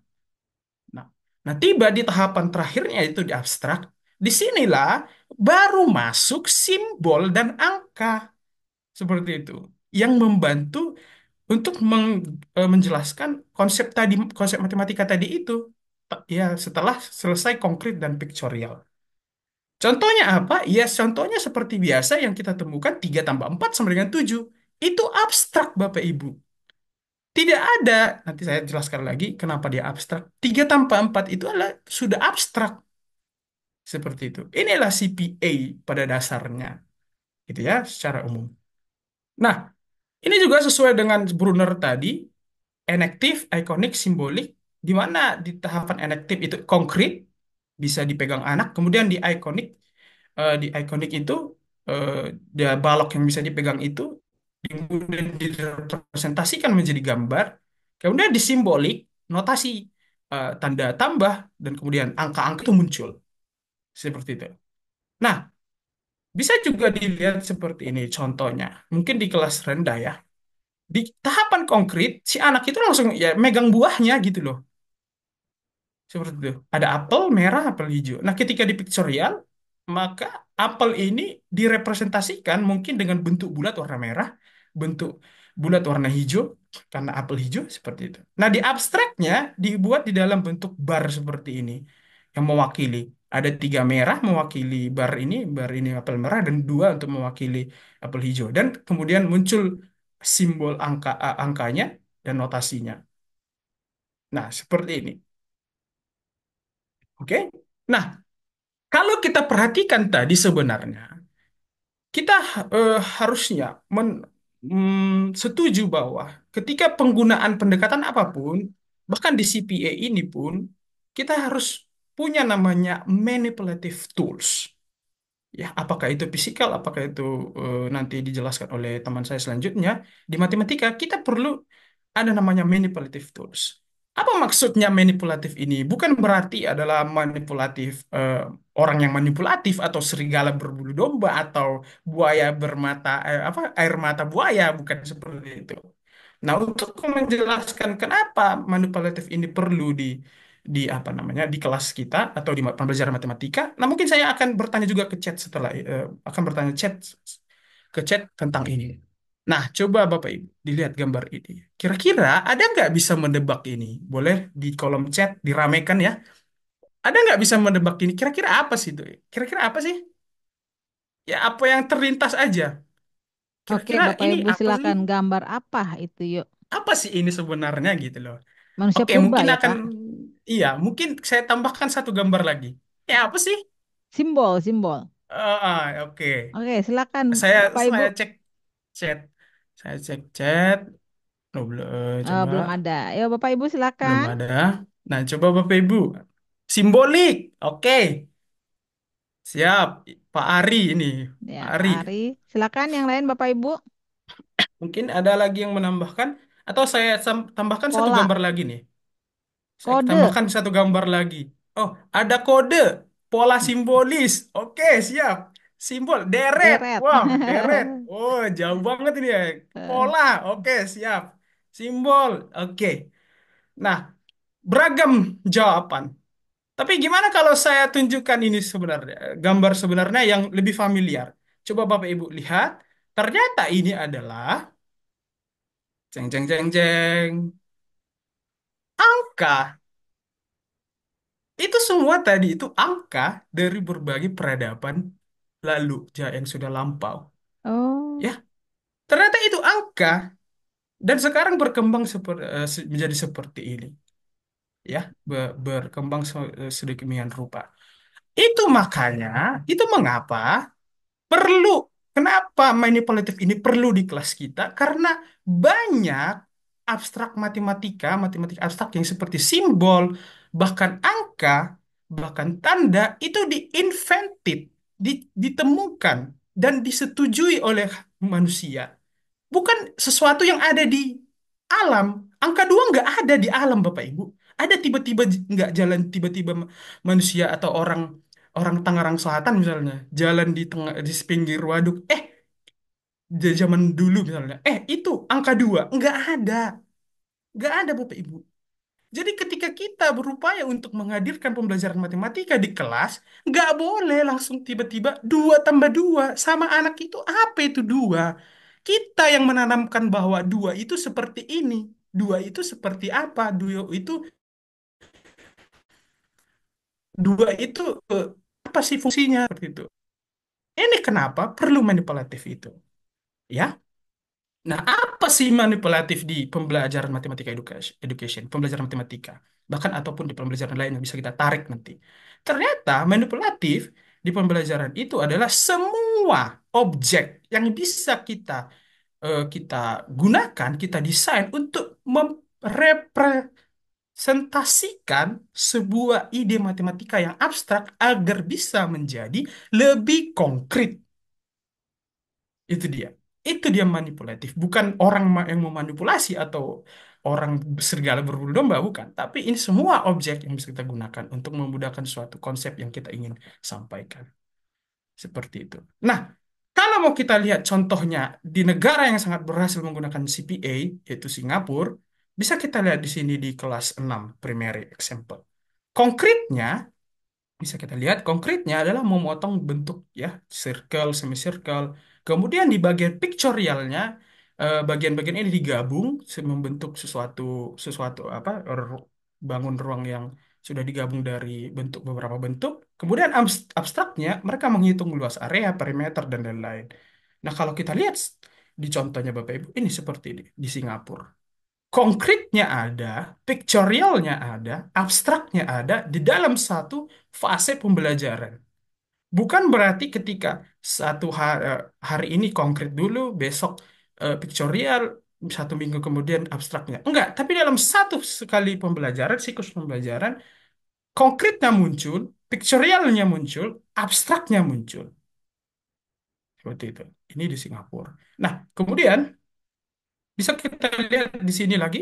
Nah, nah tiba di tahapan terakhirnya itu di abstrak. Disinilah baru masuk simbol dan angka seperti itu yang membantu untuk meng, e, menjelaskan konsep tadi konsep matematika tadi itu ya setelah selesai konkret dan pictorial. Contohnya apa? Ya contohnya seperti biasa yang kita temukan 3 tambah 4 sama dengan 7. Itu abstrak Bapak Ibu. Tidak ada, nanti saya jelaskan lagi kenapa dia abstrak. 3 tambah 4 itu adalah sudah abstrak seperti itu. Inilah CPA pada dasarnya. Gitu ya, secara umum. Nah, ini juga sesuai dengan Brunner tadi, enaktif, ikonik, simbolik, di mana di tahapan enaktif itu konkret, bisa dipegang anak, kemudian di ikonik, uh, di ikonik itu, eh, dia balok yang bisa dipegang itu, kemudian direpresentasikan menjadi gambar, kemudian di simbolik notasi, uh, tanda tambah, dan kemudian angka-angka itu muncul. Seperti itu. Nah, bisa juga dilihat seperti ini contohnya. Mungkin di kelas rendah ya. Di tahapan konkret, si anak itu langsung ya megang buahnya gitu loh. Seperti itu. Ada apel merah, apel hijau. Nah, ketika di pictorial, maka apel ini direpresentasikan mungkin dengan bentuk bulat warna merah, bentuk bulat warna hijau, karena apel hijau seperti itu. Nah, di abstraknya dibuat di dalam bentuk bar seperti ini yang mewakili ada tiga merah mewakili bar ini, bar ini apel merah dan dua untuk mewakili apel hijau. Dan kemudian muncul simbol angka uh, angkanya dan notasinya. Nah, seperti ini. Oke. Nah, kalau kita perhatikan tadi sebenarnya kita uh, harusnya men, um, setuju bahwa ketika penggunaan pendekatan apapun, bahkan di CPA ini pun kita harus punya namanya manipulative tools. Ya, apakah itu fisikal, apakah itu uh, nanti dijelaskan oleh teman saya selanjutnya di matematika kita perlu ada namanya manipulative tools. Apa maksudnya manipulatif ini? Bukan berarti adalah manipulatif uh, orang yang manipulatif atau serigala berbulu domba atau buaya bermata eh, apa air mata buaya bukan seperti itu. Nah, untuk menjelaskan kenapa manipulatif ini perlu di di apa namanya di kelas kita atau di pembelajaran matematika. Nah mungkin saya akan bertanya juga ke chat setelah uh, akan bertanya chat ke chat tentang ini. Nah coba bapak ibu dilihat gambar ini. Kira-kira ada nggak bisa mendebak ini? Boleh di kolom chat diramaikan ya. Ada nggak bisa mendebak ini? Kira-kira apa sih itu? Kira-kira apa sih? Ya apa yang terlintas aja. Kira-kira Oke, Bapak ini Ibu silakan gambar apa itu yuk. Apa sih ini sebenarnya gitu loh. Manusia Oke, purba mungkin ya akan Pak? Iya, mungkin saya tambahkan satu gambar lagi. Ya, apa sih? Simbol, simbol. Ah, uh, oke. Oke, silakan Saya Bapak Ibu. saya cek chat. Saya cek chat. Oh, belum, eh, eh, coba belum ada. Ayo Bapak Ibu belum silakan. ada. Nah, coba Bapak Ibu. Simbolik. Oke, siap. Pak Ari ini. Ya, Pak Pak Ari. Ari. Silakan yang lain Bapak Ibu. Mungkin ada lagi yang menambahkan atau saya tambahkan satu Pola. gambar lagi nih. Saya Kode. tambahkan satu gambar lagi. Oh, ada kode, pola simbolis. Oke, siap. Simbol deret. Deret. Wow, deret. Oh, jauh banget ini ya. Eh. Pola. Oke, siap. Simbol. Oke. Nah, beragam jawaban. Tapi gimana kalau saya tunjukkan ini sebenarnya, gambar sebenarnya yang lebih familiar. Coba Bapak Ibu lihat, ternyata ini adalah jeng jeng jeng jeng angka itu semua tadi itu angka dari berbagai peradaban lalu yang sudah lampau oh. ya ternyata itu angka dan sekarang berkembang seper- e, menjadi seperti ini ya berkembang e, sedemikian rupa itu makanya itu mengapa perlu kenapa money ini perlu di kelas kita karena banyak abstrak matematika, matematika abstrak yang seperti simbol, bahkan angka, bahkan tanda itu diinventif ditemukan dan disetujui oleh manusia. Bukan sesuatu yang ada di alam. Angka dua nggak ada di alam, Bapak Ibu. Ada tiba-tiba nggak jalan tiba-tiba manusia atau orang orang Tangerang Selatan misalnya jalan di tengah di pinggir waduk. Eh dari zaman dulu misalnya eh itu angka dua nggak ada nggak ada bapak ibu jadi ketika kita berupaya untuk menghadirkan pembelajaran matematika di kelas, nggak boleh langsung tiba-tiba dua tambah dua sama anak itu apa itu dua? Kita yang menanamkan bahwa dua itu seperti ini, dua itu seperti apa, dua itu dua itu eh, apa sih fungsinya seperti itu. Ini kenapa perlu manipulatif itu? Ya. Nah, apa sih manipulatif di pembelajaran matematika education, pembelajaran matematika, bahkan ataupun di pembelajaran lain yang bisa kita tarik nanti? Ternyata manipulatif di pembelajaran itu adalah semua objek yang bisa kita eh, kita gunakan, kita desain untuk merepresentasikan sebuah ide matematika yang abstrak agar bisa menjadi lebih konkret. Itu dia itu dia manipulatif bukan orang yang memanipulasi atau orang serigala berbulu domba bukan tapi ini semua objek yang bisa kita gunakan untuk memudahkan suatu konsep yang kita ingin sampaikan seperti itu nah kalau mau kita lihat contohnya di negara yang sangat berhasil menggunakan CPA yaitu Singapura bisa kita lihat di sini di kelas 6 primary example konkretnya bisa kita lihat konkretnya adalah memotong bentuk ya circle semicircle Kemudian di bagian pictorialnya eh, bagian-bagian ini digabung membentuk sesuatu sesuatu apa er, bangun ruang yang sudah digabung dari bentuk beberapa bentuk. Kemudian abstraknya mereka menghitung luas area, perimeter dan lain-lain. Nah, kalau kita lihat di contohnya Bapak Ibu ini seperti di, di Singapura. Konkretnya ada, pictorialnya ada, abstraknya ada di dalam satu fase pembelajaran. Bukan berarti ketika satu hari, eh, hari ini konkret dulu, besok uh, pictorial, satu minggu kemudian abstraknya. Enggak, tapi dalam satu sekali pembelajaran, siklus pembelajaran, konkretnya muncul, pictorialnya muncul, abstraknya muncul. Seperti itu. Ini di Singapura. Nah, kemudian bisa kita lihat di sini lagi,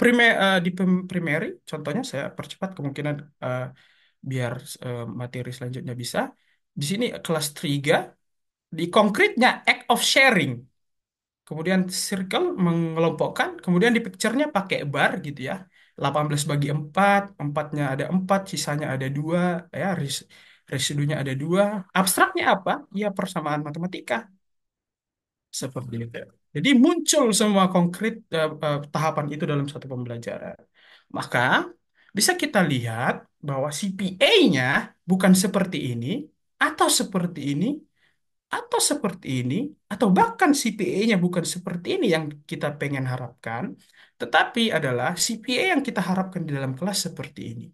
primer, uh, eh, di primary, contohnya saya percepat kemungkinan uh, biar uh, materi selanjutnya bisa di sini kelas tiga di konkretnya act of sharing kemudian circle mengelompokkan kemudian di picture-nya pakai bar gitu ya 18 bagi 4 empatnya ada empat sisanya ada dua ya residunya ada dua abstraknya apa ya persamaan matematika seperti itu jadi muncul semua konkret uh, eh, uh, eh, tahapan itu dalam satu pembelajaran maka bisa kita lihat bahwa CPA-nya bukan seperti ini atau seperti ini, atau seperti ini, atau bahkan CPA-nya bukan seperti ini yang kita pengen harapkan, tetapi adalah CPA yang kita harapkan di dalam kelas seperti ini.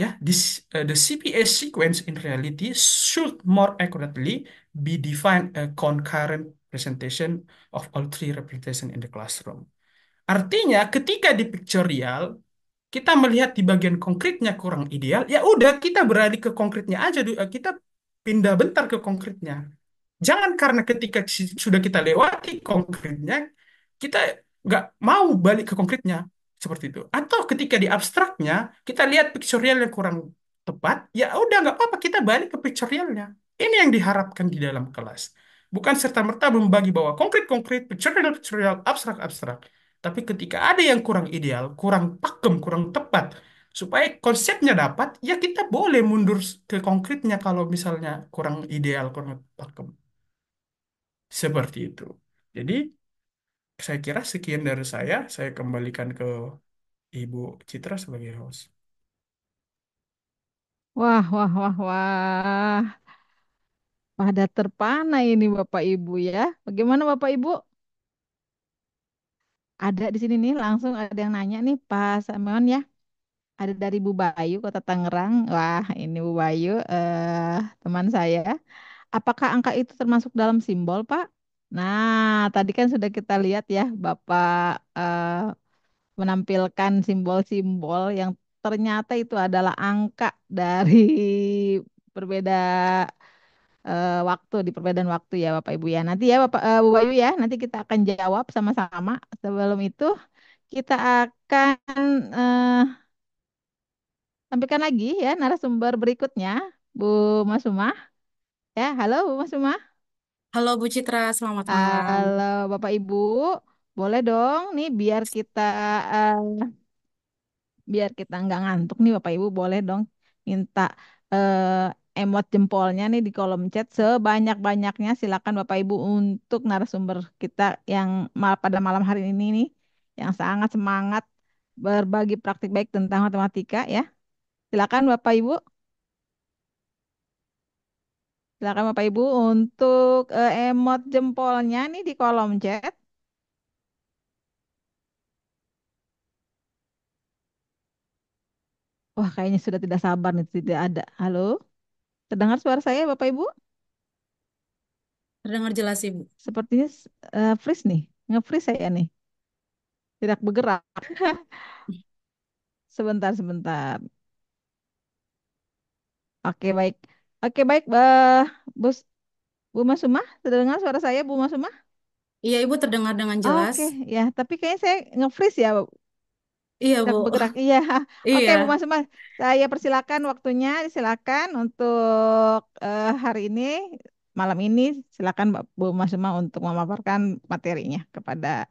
Ya, this, uh, the CPA sequence in reality should more accurately be defined a concurrent presentation of all three representation in the classroom. Artinya, ketika di pictorial, kita melihat di bagian konkretnya kurang ideal, ya udah kita beralih ke konkretnya aja, eh, kita pindah bentar ke konkretnya. Jangan karena ketika sudah kita lewati konkretnya, kita nggak mau balik ke konkretnya seperti itu. Atau ketika di abstraknya kita lihat pictorial yang kurang tepat, ya udah nggak apa-apa kita balik ke pictorialnya. Ini yang diharapkan di dalam kelas. Bukan serta-merta membagi bahwa konkret-konkret, pictorial-pictorial, abstrak-abstrak. Tapi ketika ada yang kurang ideal, kurang pakem, kurang tepat, supaya konsepnya dapat, ya kita boleh mundur ke konkretnya kalau misalnya kurang ideal, kurang pakem. Seperti itu. Jadi, saya kira sekian dari saya. Saya kembalikan ke Ibu Citra sebagai host. Wah, wah, wah, wah. Pada terpana ini Bapak Ibu ya. Bagaimana Bapak Ibu? Ada di sini nih langsung ada yang nanya nih Pak Samion ya. Ada dari Bu Bayu Kota Tangerang. Wah, ini Bu Bayu eh teman saya. Apakah angka itu termasuk dalam simbol, Pak? Nah, tadi kan sudah kita lihat ya Bapak eh, menampilkan simbol-simbol yang ternyata itu adalah angka dari berbeda uh, waktu di perbedaan waktu ya Bapak Ibu ya. Nanti ya Bapak uh, Bu Bayu ya, nanti kita akan jawab sama-sama. Sebelum itu kita akan uh, tampilkan lagi ya narasumber berikutnya Bu Masuma. Ya, halo Bu Masuma. Halo Bu Citra, selamat malam. Halo Bapak Ibu. Boleh dong nih biar kita uh, biar kita nggak ngantuk nih Bapak Ibu, boleh dong minta uh, emot jempolnya nih di kolom chat sebanyak-banyaknya. Silakan Bapak Ibu untuk narasumber kita yang mal pada malam hari ini nih yang sangat semangat berbagi praktik baik tentang matematika ya. Silakan Bapak Ibu. Silakan Bapak Ibu untuk uh, emot jempolnya nih di kolom chat. Wah, kayaknya sudah tidak sabar nih, tidak ada. Halo? Terdengar suara saya, Bapak Ibu? Terdengar jelas, Ibu. Sepertinya uh, freeze nih, nge-freeze saya nih. Tidak bergerak. sebentar, sebentar. Oke, baik. Oke, baik, uh, Bu, Bu Masumah, terdengar suara saya, Bu Masumah? Iya, Ibu terdengar dengan jelas. Oh, Oke, okay. ya, tapi kayaknya saya nge-freeze ya, Iya, Bu. bergerak. Iya. Oke, iya. Bu Mas Umar. saya persilakan waktunya, silakan untuk uh, hari ini malam ini silakan Bu Mas Umar untuk memaparkan materinya kepada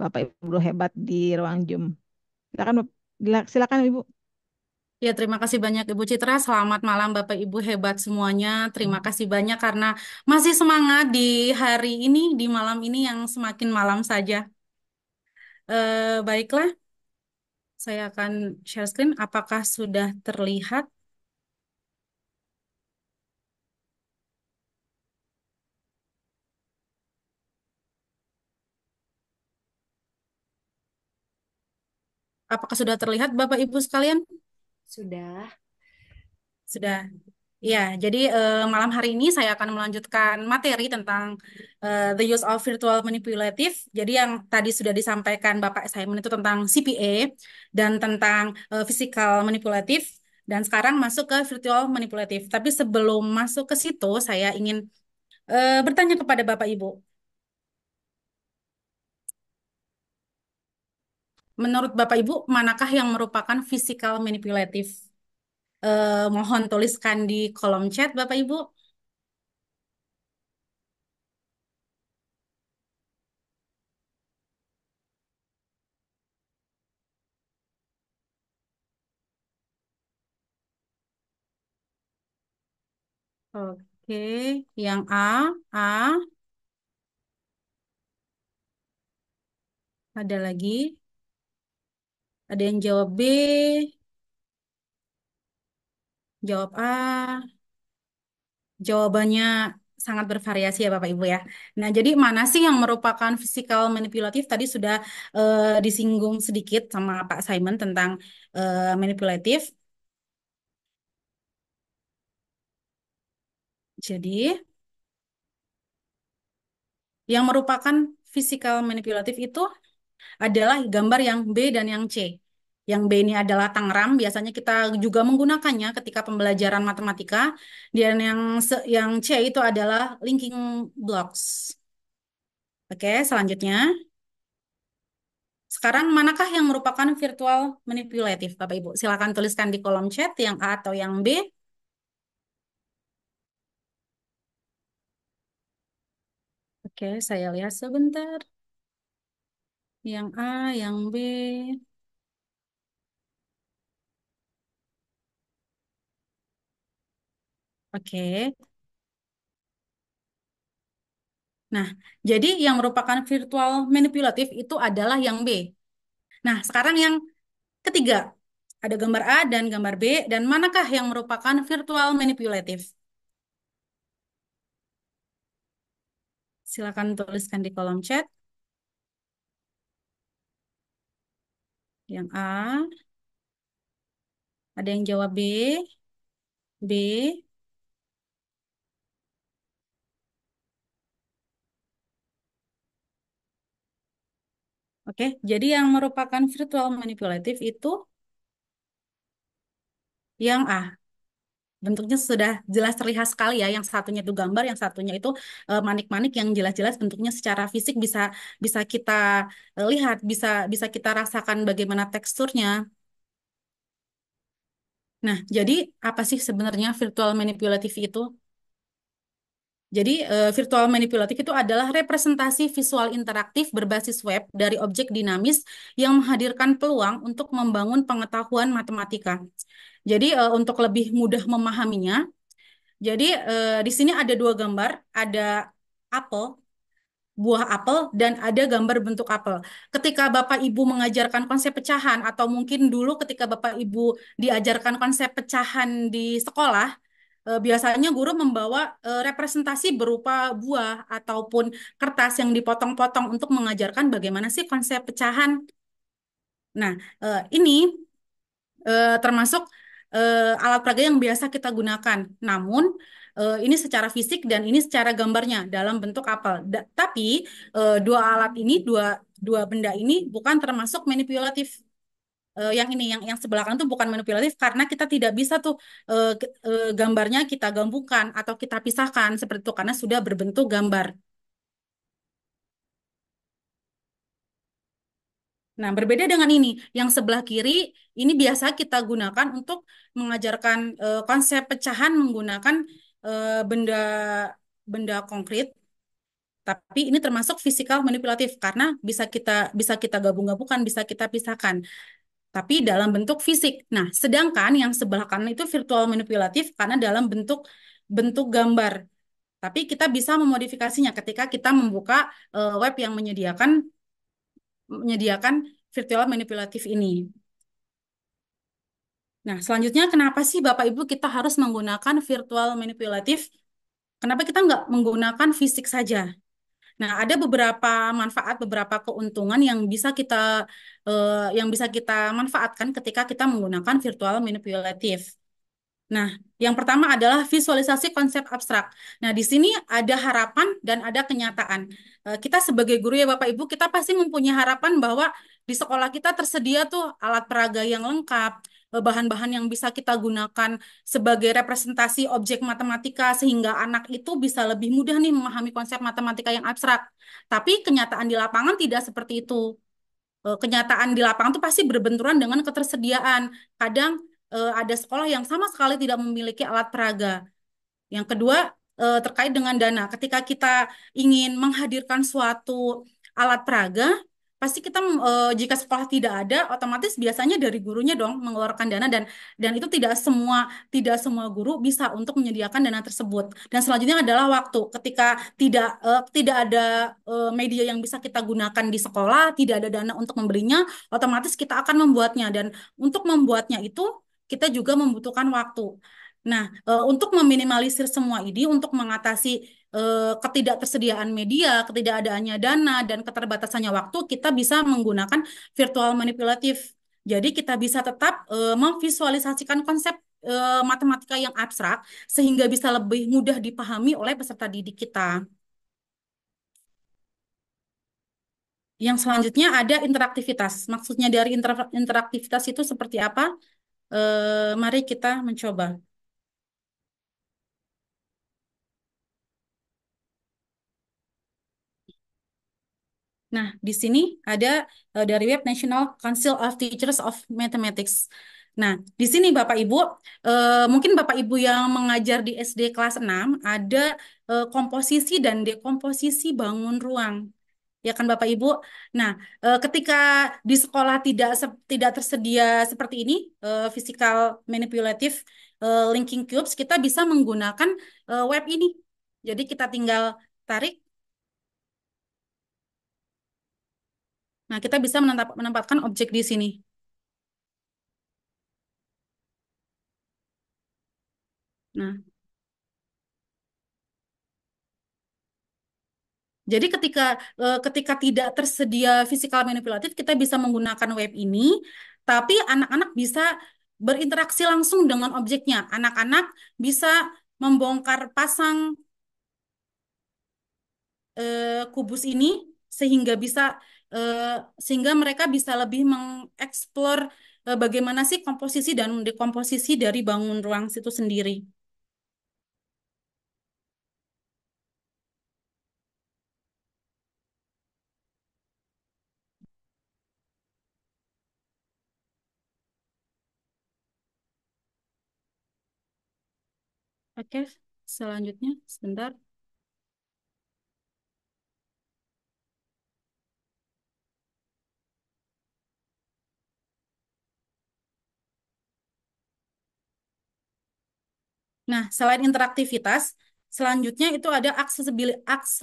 Bapak Ibu Guru hebat di ruang Zoom. Silakan silakan Ibu. Ya, terima kasih banyak Ibu Citra. Selamat malam Bapak Ibu hebat semuanya. Terima hmm. kasih banyak karena masih semangat di hari ini, di malam ini yang semakin malam saja. Eh, baiklah. Saya akan share screen. Apakah sudah terlihat? Apakah sudah terlihat Bapak Ibu sekalian? Sudah. Sudah. Ya, jadi uh, malam hari ini saya akan melanjutkan materi tentang uh, the use of virtual manipulative. Jadi yang tadi sudah disampaikan Bapak Simon itu tentang CPA dan tentang uh, physical manipulative. Dan sekarang masuk ke virtual manipulative. Tapi sebelum masuk ke situ, saya ingin uh, bertanya kepada Bapak Ibu. Menurut Bapak Ibu, manakah yang merupakan physical manipulative? eh, mohon tuliskan di kolom chat Bapak Ibu. Oke, yang A, A. Ada lagi. Ada yang jawab B, Jawab A, jawabannya sangat bervariasi ya Bapak Ibu ya. Nah, jadi mana sih yang merupakan physical manipulatif? Tadi sudah uh, disinggung sedikit sama Pak Simon tentang uh, eh, manipulatif. Jadi, yang merupakan physical manipulatif itu adalah gambar yang B dan yang C yang B ini adalah Tangram. Biasanya kita juga menggunakannya ketika pembelajaran matematika. Dan yang yang C itu adalah linking blocks. Oke, selanjutnya. Sekarang manakah yang merupakan virtual manipulatif, Bapak Ibu? Silakan tuliskan di kolom chat yang A atau yang B. Oke, saya lihat sebentar. Yang A, yang B. Oke. Nah, jadi yang merupakan virtual manipulatif itu adalah yang B. Nah, sekarang yang ketiga. Ada gambar A dan gambar B, dan manakah yang merupakan virtual manipulatif? Silakan tuliskan di kolom chat. Yang A. Ada yang jawab B. B. Oke, jadi yang merupakan virtual manipulatif itu yang A. Ah, bentuknya sudah jelas terlihat sekali ya, yang satunya itu gambar, yang satunya itu eh, manik-manik yang jelas-jelas bentuknya secara fisik bisa bisa kita eh, lihat, bisa bisa kita rasakan bagaimana teksturnya. Nah, jadi apa sih sebenarnya virtual manipulatif itu? Jadi uh, virtual manipulatif itu adalah representasi visual interaktif berbasis web dari objek dinamis yang menghadirkan peluang untuk membangun pengetahuan matematika. Jadi uh, untuk lebih mudah memahaminya, jadi uh, di sini ada dua gambar, ada apel buah apel dan ada gambar bentuk apel. Ketika Bapak Ibu mengajarkan konsep pecahan atau mungkin dulu ketika Bapak Ibu diajarkan konsep pecahan di sekolah, Eh, biasanya guru membawa eh, representasi berupa buah ataupun kertas yang dipotong-potong untuk mengajarkan bagaimana sih konsep pecahan. Nah, eh, ini termasuk alat peraga yang biasa kita gunakan. Namun, ini secara fisik dan ini secara gambarnya dalam bentuk apel. tapi dua alat ini, dua dua benda ini bukan termasuk manipulatif uh, yang ini yang yang sebelah kanan tuh bukan manipulatif karena kita tidak bisa tuh uh, uh, gambarnya kita gabungkan atau kita pisahkan seperti itu karena sudah berbentuk gambar. Nah, berbeda dengan ini, yang sebelah kiri ini biasa kita gunakan untuk mengajarkan uh, konsep pecahan menggunakan uh, benda benda konkret tapi ini termasuk fisikal manipulatif karena bisa kita bisa kita gabung-gabungkan, bisa kita pisahkan tapi dalam bentuk fisik. Nah, sedangkan yang sebelah kanan itu virtual manipulatif karena dalam bentuk bentuk gambar. Tapi kita bisa memodifikasinya ketika kita membuka uh, web yang menyediakan menyediakan virtual manipulatif ini. Nah, selanjutnya kenapa sih Bapak Ibu kita harus menggunakan virtual manipulatif? Kenapa kita nggak menggunakan fisik saja? Nah, ada beberapa manfaat, beberapa keuntungan yang bisa kita uh, yang bisa kita manfaatkan ketika kita menggunakan virtual manipulative. Nah, yang pertama adalah visualisasi konsep abstrak. Nah, di sini ada harapan dan ada kenyataan. Uh, kita sebagai guru ya Bapak Ibu, kita pasti mempunyai harapan bahwa di sekolah kita tersedia tuh alat peraga yang lengkap, bahan-bahan yang bisa kita gunakan sebagai representasi objek matematika sehingga anak itu bisa lebih mudah nih memahami konsep matematika yang abstrak. Tapi kenyataan di lapangan tidak seperti itu. E, kenyataan di lapangan itu pasti berbenturan dengan ketersediaan. Kadang e, ada sekolah yang sama sekali tidak memiliki alat peraga. Yang kedua e, terkait dengan dana. Ketika kita ingin menghadirkan suatu alat peraga, pasti kita e, jika sekolah tidak ada otomatis biasanya dari gurunya dong mengeluarkan dana dan dan itu tidak semua tidak semua guru bisa untuk menyediakan dana tersebut dan selanjutnya adalah waktu ketika tidak e, tidak ada e, media yang bisa kita gunakan di sekolah tidak ada dana untuk membelinya otomatis kita akan membuatnya dan untuk membuatnya itu kita juga membutuhkan waktu nah e, untuk meminimalisir semua ini untuk mengatasi Eh, ketidaktersediaan media, ketidakadaannya dana dan keterbatasannya waktu, kita bisa menggunakan virtual manipulatif. Jadi kita bisa tetap uh, memvisualisasikan konsep uh, matematika yang abstrak sehingga bisa lebih mudah dipahami oleh peserta didik kita. Yang selanjutnya ada interaktivitas. Maksudnya dari inter interaktivitas itu seperti apa? Uh, mari kita mencoba. Nah, di sini ada uh, dari web National Council of Teachers of Mathematics. Nah, di sini Bapak Ibu, uh, mungkin Bapak Ibu yang mengajar di SD kelas 6 ada uh, komposisi dan dekomposisi bangun ruang ya kan Bapak Ibu. Nah, uh, ketika di sekolah tidak tidak tersedia seperti ini uh, physical manipulative linking cubes, kita bisa menggunakan web ini. Jadi kita tinggal tarik Nah, kita bisa menempatkan objek di sini. Nah, jadi ketika eh, ketika tidak tersedia fisikal manipulatif, kita bisa menggunakan web ini, tapi anak-anak bisa berinteraksi langsung dengan objeknya. Anak-anak bisa membongkar pasang eh, kubus ini sehingga bisa Eh, sehingga mereka bisa lebih mengeksplor eh, bagaimana sih komposisi dan dekomposisi dari bangun ruang situ sendiri. Oke, selanjutnya sebentar. Nah, selain interaktivitas, selanjutnya itu ada aksesibilitas.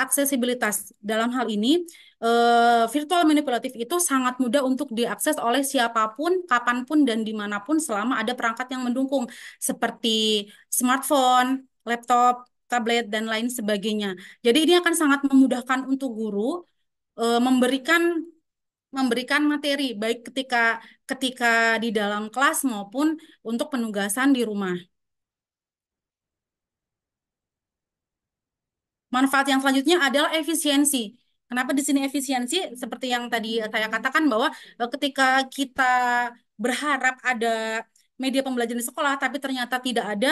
aksesibilitas. Dalam hal ini, eh, virtual manipulatif itu sangat mudah untuk diakses oleh siapapun, kapanpun, dan dimanapun selama ada perangkat yang mendukung, seperti smartphone, laptop, tablet, dan lain sebagainya. Jadi ini akan sangat memudahkan untuk guru eh, memberikan memberikan materi baik ketika ketika di dalam kelas maupun untuk penugasan di rumah. Manfaat yang selanjutnya adalah efisiensi. Kenapa di sini efisiensi? Seperti yang tadi saya katakan bahwa eh, ketika kita berharap ada media pembelajaran di sekolah tapi ternyata tidak ada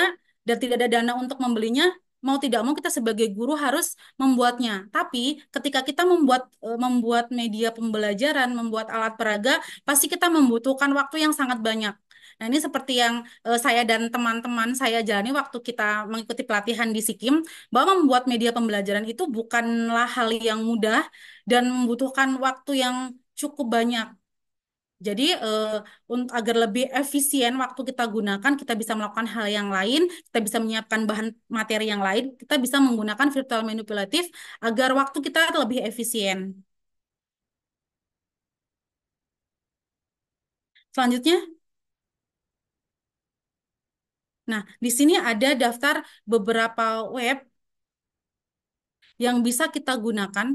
dan tidak ada dana untuk membelinya, mau tidak mau kita sebagai guru harus membuatnya. Tapi ketika kita membuat eh, membuat media pembelajaran, membuat alat peraga, pasti kita membutuhkan waktu yang sangat banyak. Nah, ini seperti yang eh, saya dan teman-teman saya jalani waktu kita mengikuti pelatihan di Sikim, bahwa membuat media pembelajaran itu bukanlah hal yang mudah dan membutuhkan waktu yang cukup banyak. Jadi eh, untuk agar lebih efisien waktu kita gunakan, kita bisa melakukan hal yang lain, kita bisa menyiapkan bahan materi yang lain, kita bisa menggunakan virtual manipulatif agar waktu kita lebih efisien. Selanjutnya, Nah, di sini ada daftar beberapa web yang bisa kita gunakan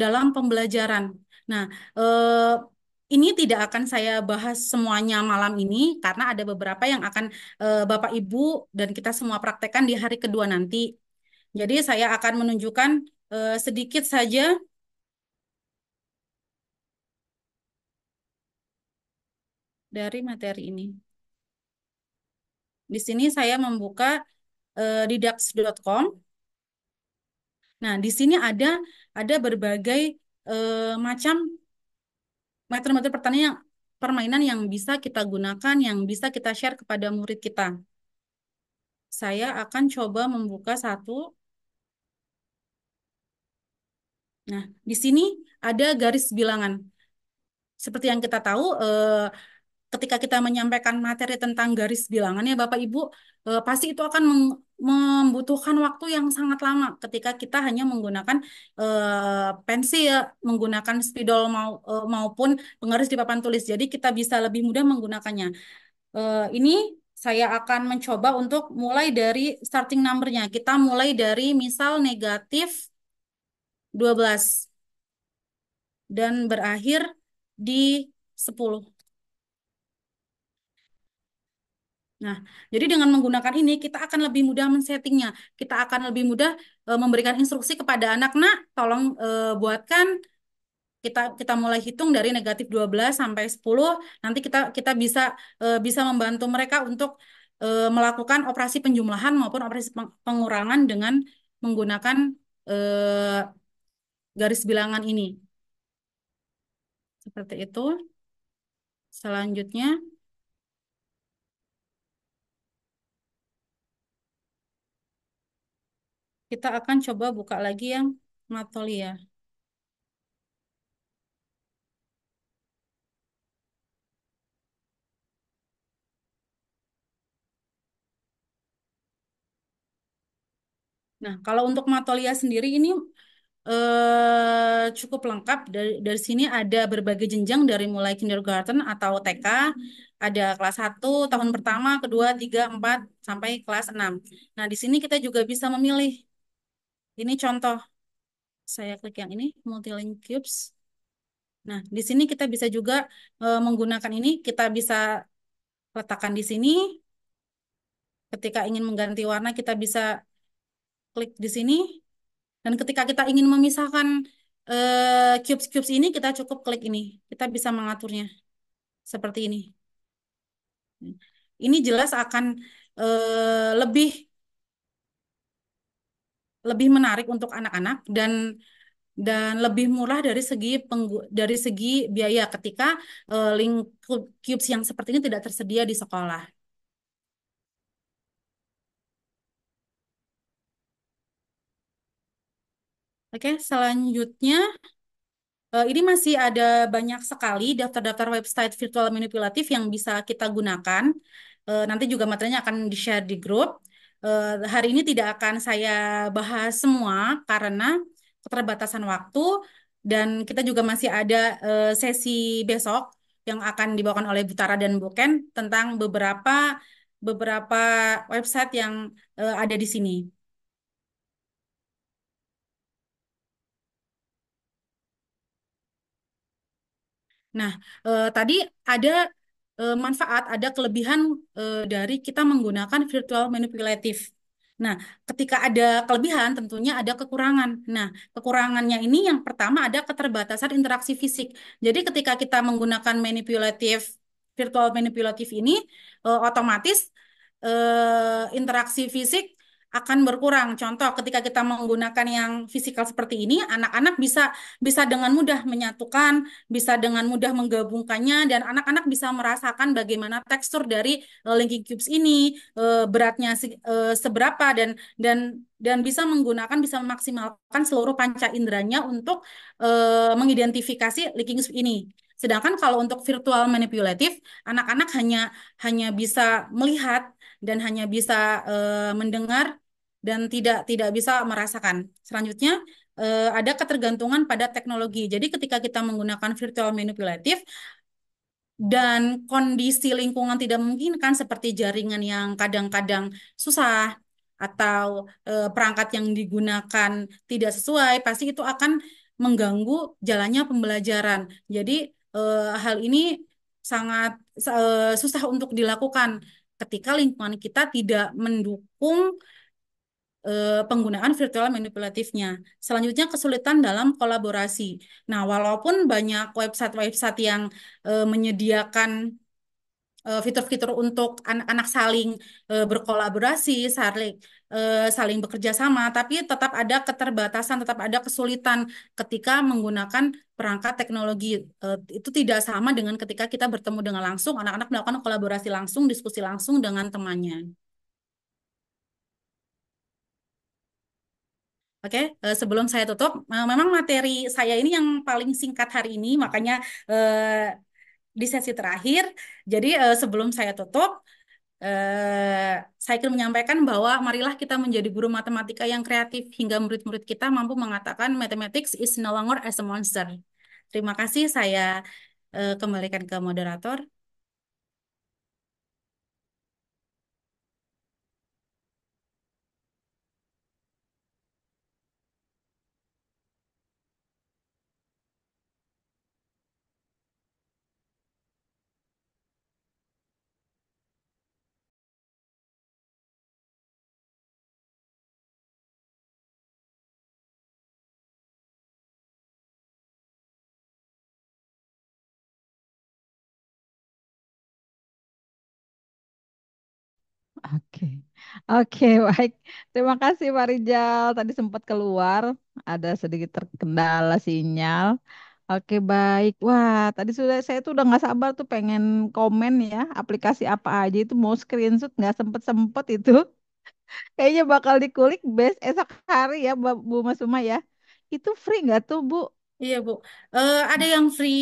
dalam pembelajaran. Nah, eh, ini tidak akan saya bahas semuanya malam ini karena ada beberapa yang akan e, Bapak Ibu dan kita semua praktekkan di hari kedua nanti. Jadi saya akan menunjukkan e, sedikit saja dari materi ini. Di sini saya membuka e, eh, didax.com. Nah, di sini ada ada berbagai e, macam materi-materi pertanian yang permainan yang bisa kita gunakan, yang bisa kita share kepada murid kita. Saya akan coba membuka satu. Nah, di sini ada garis bilangan. Seperti yang kita tahu, eh, ketika kita menyampaikan materi tentang garis bilangan ya Bapak Ibu, eh, pasti itu akan membutuhkan waktu yang sangat lama ketika kita hanya menggunakan eh, pensil, menggunakan spidol mau, eh, maupun penggaris di papan tulis. Jadi kita bisa lebih mudah menggunakannya. Eh, ini saya akan mencoba untuk mulai dari starting numbernya. Kita mulai dari misal negatif 12 dan berakhir di 10. Nah, jadi dengan menggunakan ini kita akan lebih mudah men-settingnya. Kita akan lebih mudah e, memberikan instruksi kepada anak, "Nak, tolong e, buatkan kita kita mulai hitung dari negatif 12 sampai 10. Nanti kita kita bisa e, bisa membantu mereka untuk e, melakukan operasi penjumlahan maupun operasi pengurangan dengan menggunakan e, garis bilangan ini." Seperti itu. Selanjutnya Kita akan coba buka lagi yang Matolia. Nah, kalau untuk Matolia sendiri ini eh, cukup lengkap. Dari, dari sini ada berbagai jenjang dari mulai kindergarten atau TK, ada kelas 1 tahun pertama, kedua, tiga, empat sampai kelas 6. Nah, di sini kita juga bisa memilih ini contoh. Saya klik yang ini, multilink cubes. Nah, di sini kita bisa juga e, menggunakan ini, kita bisa letakkan di sini. Ketika ingin mengganti warna, kita bisa klik di sini. Dan ketika kita ingin memisahkan e, cubes-cubes ini, kita cukup klik ini. Kita bisa mengaturnya seperti ini. Ini jelas akan e, lebih lebih menarik untuk anak-anak dan dan lebih murah dari segi penggu dari segi biaya ketika uh, lingkup cubes yang seperti ini tidak tersedia di sekolah. Oke, selanjutnya eh, ini masih ada banyak sekali daftar-daftar website virtual manipulatif yang bisa kita gunakan. Eh, nanti juga materinya akan di-share di grup uh, hari ini tidak akan saya bahas semua karena keterbatasan waktu dan kita juga masih ada uh, sesi besok yang akan dibawakan oleh Butara dan Buken tentang beberapa beberapa website yang uh, ada di sini. Nah, uh, tadi ada uh, manfaat, ada kelebihan uh, dari kita menggunakan virtual manipulative. Nah, ketika ada kelebihan, tentunya ada kekurangan. Nah, kekurangannya ini yang pertama ada keterbatasan interaksi fisik. Jadi ketika kita menggunakan manipulatif virtual manipulatif ini, uh, otomatis uh, interaksi fisik akan berkurang. Contoh, ketika kita menggunakan yang fisikal seperti ini, anak-anak bisa bisa dengan mudah menyatukan, bisa dengan mudah menggabungkannya, dan anak-anak bisa merasakan bagaimana tekstur dari uh, linking cubes ini, eh, beratnya eh, seberapa, dan dan dan bisa menggunakan bisa memaksimalkan seluruh panca inderanya untuk mengidentifikasi linking cubes ini. Sedangkan kalau untuk virtual manipulatif, anak-anak hanya hanya bisa melihat dan hanya bisa uh, mendengar dan tidak tidak bisa merasakan. Selanjutnya uh, ada ketergantungan pada teknologi. Jadi ketika kita menggunakan virtual manipulatif dan kondisi lingkungan tidak memungkinkan seperti jaringan yang kadang-kadang susah atau e, perangkat yang digunakan tidak sesuai, pasti itu akan mengganggu jalannya pembelajaran. Jadi e, hal ini sangat e, susah untuk dilakukan ketika lingkungan kita tidak mendukung eh, penggunaan virtual manipulatifnya. Selanjutnya kesulitan dalam kolaborasi. Nah, walaupun banyak website-website yang uh, menyediakan fitur eh, fitur-fitur untuk anak-anak saling uh, berkolaborasi, saling saling bekerja sama, tapi tetap ada keterbatasan, tetap ada kesulitan ketika menggunakan perangkat teknologi eh, itu tidak sama dengan ketika kita bertemu dengan langsung anak-anak melakukan kolaborasi langsung diskusi langsung dengan temannya Oke, okay, eh, sebelum saya tutup, eh, memang materi saya ini yang paling singkat hari ini, makanya di sesi terakhir. Jadi sebelum saya tutup, eh, ingin menyampaikan bahwa marilah kita menjadi guru matematika yang kreatif hingga murid-murid kita mampu mengatakan mathematics is no longer as a monster. Terima kasih, saya eh, kembalikan ke moderator. Oke, oke, baik. Terima kasih Pak Rijal. Tadi sempat keluar, ada sedikit terkendala sinyal. Oke, baik. Wah, tadi sudah saya tuh udah nggak sabar tuh pengen komen ya, aplikasi apa aja itu mau screenshot nggak sempet sempet itu. Kayaknya bakal dikulik best esok hari ya, Bu Masuma Mas Uma ya. Itu free nggak tuh, Bu? Iya, Bu. Eh ada yang free,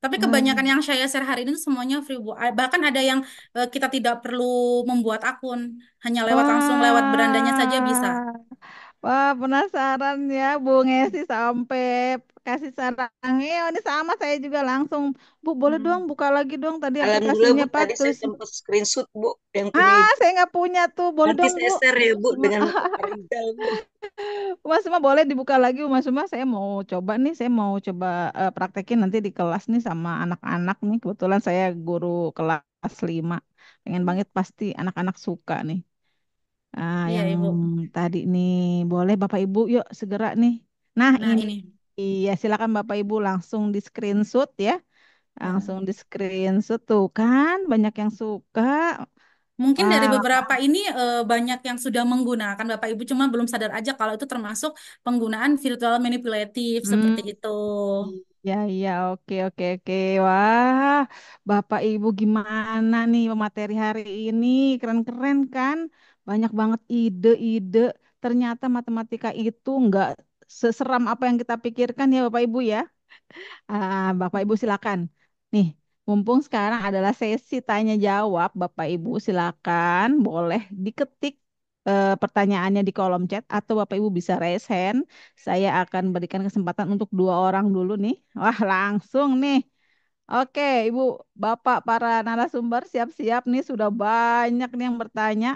tapi hmm. kebanyakan yang saya share hari ini semuanya free Bahkan ada yang e, kita tidak perlu membuat akun, hanya lewat langsung lewat berandanya saja bisa. Wah, penasaran ya Bu Ngesi sampai kasih saran. Iya, ini sama saya juga langsung. Bu, boleh hmm. dong buka lagi dong tadi aplikasinya Bu, Pak. Tadi saya sempat screenshot Bu yang punya. Ah, saya nggak punya tuh. Boleh Nanti dong saya Bu. share ya Bu dengan Rizal Bu. Mas Uma boleh dibuka lagi Mas Uma. Saya mau coba nih, saya mau coba eh, praktekin nanti di kelas nih sama anak-anak nih. Kebetulan saya guru kelas 5. Pengen hmm. banget pasti anak-anak suka nih. Ah, Iya, yang Ibu. tadi nih, boleh Bapak Ibu yuk segera nih. Nah, Nah, ini ini. iya silakan Bapak Ibu langsung di screenshot ya. Langsung di screenshot tuh kan banyak yang suka. Mungkin dari ah. beberapa ini eh, banyak yang sudah menggunakan Bapak Ibu cuma belum sadar aja kalau itu termasuk penggunaan virtual manipulative hmm, seperti itu. iya iya oke oke oke. Wah, Bapak Ibu gimana nih materi hari ini? Keren-keren kan? banyak banget ide-ide. Ternyata matematika itu nggak seseram apa yang kita pikirkan ya Bapak Ibu ya. Ah, Bapak Ibu silakan. Nih, mumpung sekarang adalah sesi tanya jawab, Bapak Ibu silakan boleh diketik e, pertanyaannya di kolom chat atau Bapak Ibu bisa raise hand. Saya akan berikan kesempatan untuk dua orang dulu nih. Wah, langsung nih. Oke, Ibu, Bapak para narasumber siap-siap nih sudah banyak nih yang bertanya.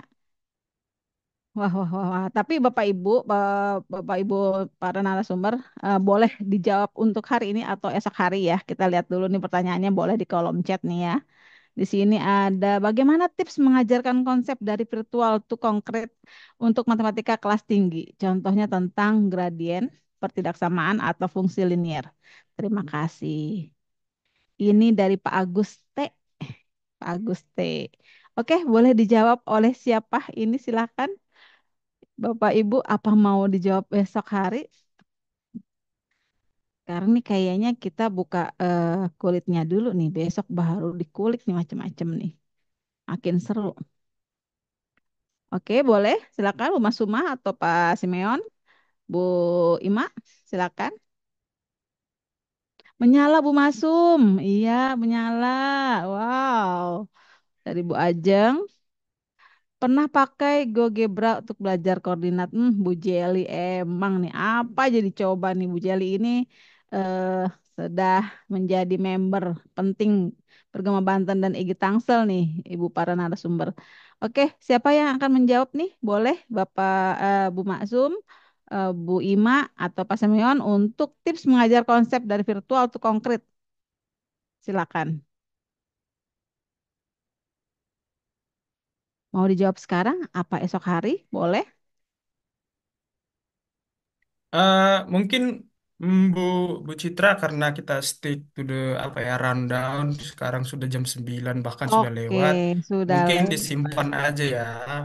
Wah, wah, wah, wah. Tapi Bapak Ibu, eh, Bapak Ibu para narasumber, eh, boleh dijawab untuk hari ini atau esok hari ya. Kita lihat dulu nih pertanyaannya, boleh di kolom chat nih ya. Di sini ada bagaimana tips mengajarkan konsep dari virtual to konkret untuk matematika kelas tinggi. Contohnya tentang gradien, pertidaksamaan, atau fungsi linier. Terima kasih. Ini dari Pak Agus T. Pak Agus T. Oke, boleh dijawab oleh siapa ini silakan. Bapak Ibu apa mau dijawab besok hari? Karena nih kayaknya kita buka uh, kulitnya dulu nih. Besok baru dikulik nih macam-macam nih. Makin seru. Oke, boleh. Silakan Bu Mas Suma atau Pak Simeon. Bu Ima, silakan. Menyala Bu Masum. Iya, menyala. Wow. Dari Bu Ajeng. Pernah pakai GoGebra untuk belajar koordinat. Hmm, Bu Jeli emang nih apa jadi coba nih Bu Jeli ini eh sudah menjadi member penting Bergema Banten dan IG Tangsel nih, Ibu para narasumber. Oke, siapa yang akan menjawab nih? Boleh Bapak eh, Bu Maksum, eh, Bu Ima atau Pak Semyon untuk tips mengajar konsep dari virtual untuk konkret. Silakan. Mau dijawab sekarang? Apa esok hari? Boleh? Eh, mungkin mm, Bu Bu Citra karena kita stick to the apa ya rundown sekarang sudah jam 9 bahkan sudah Oke, lewat. sudah Mungkin disimpan aja ya.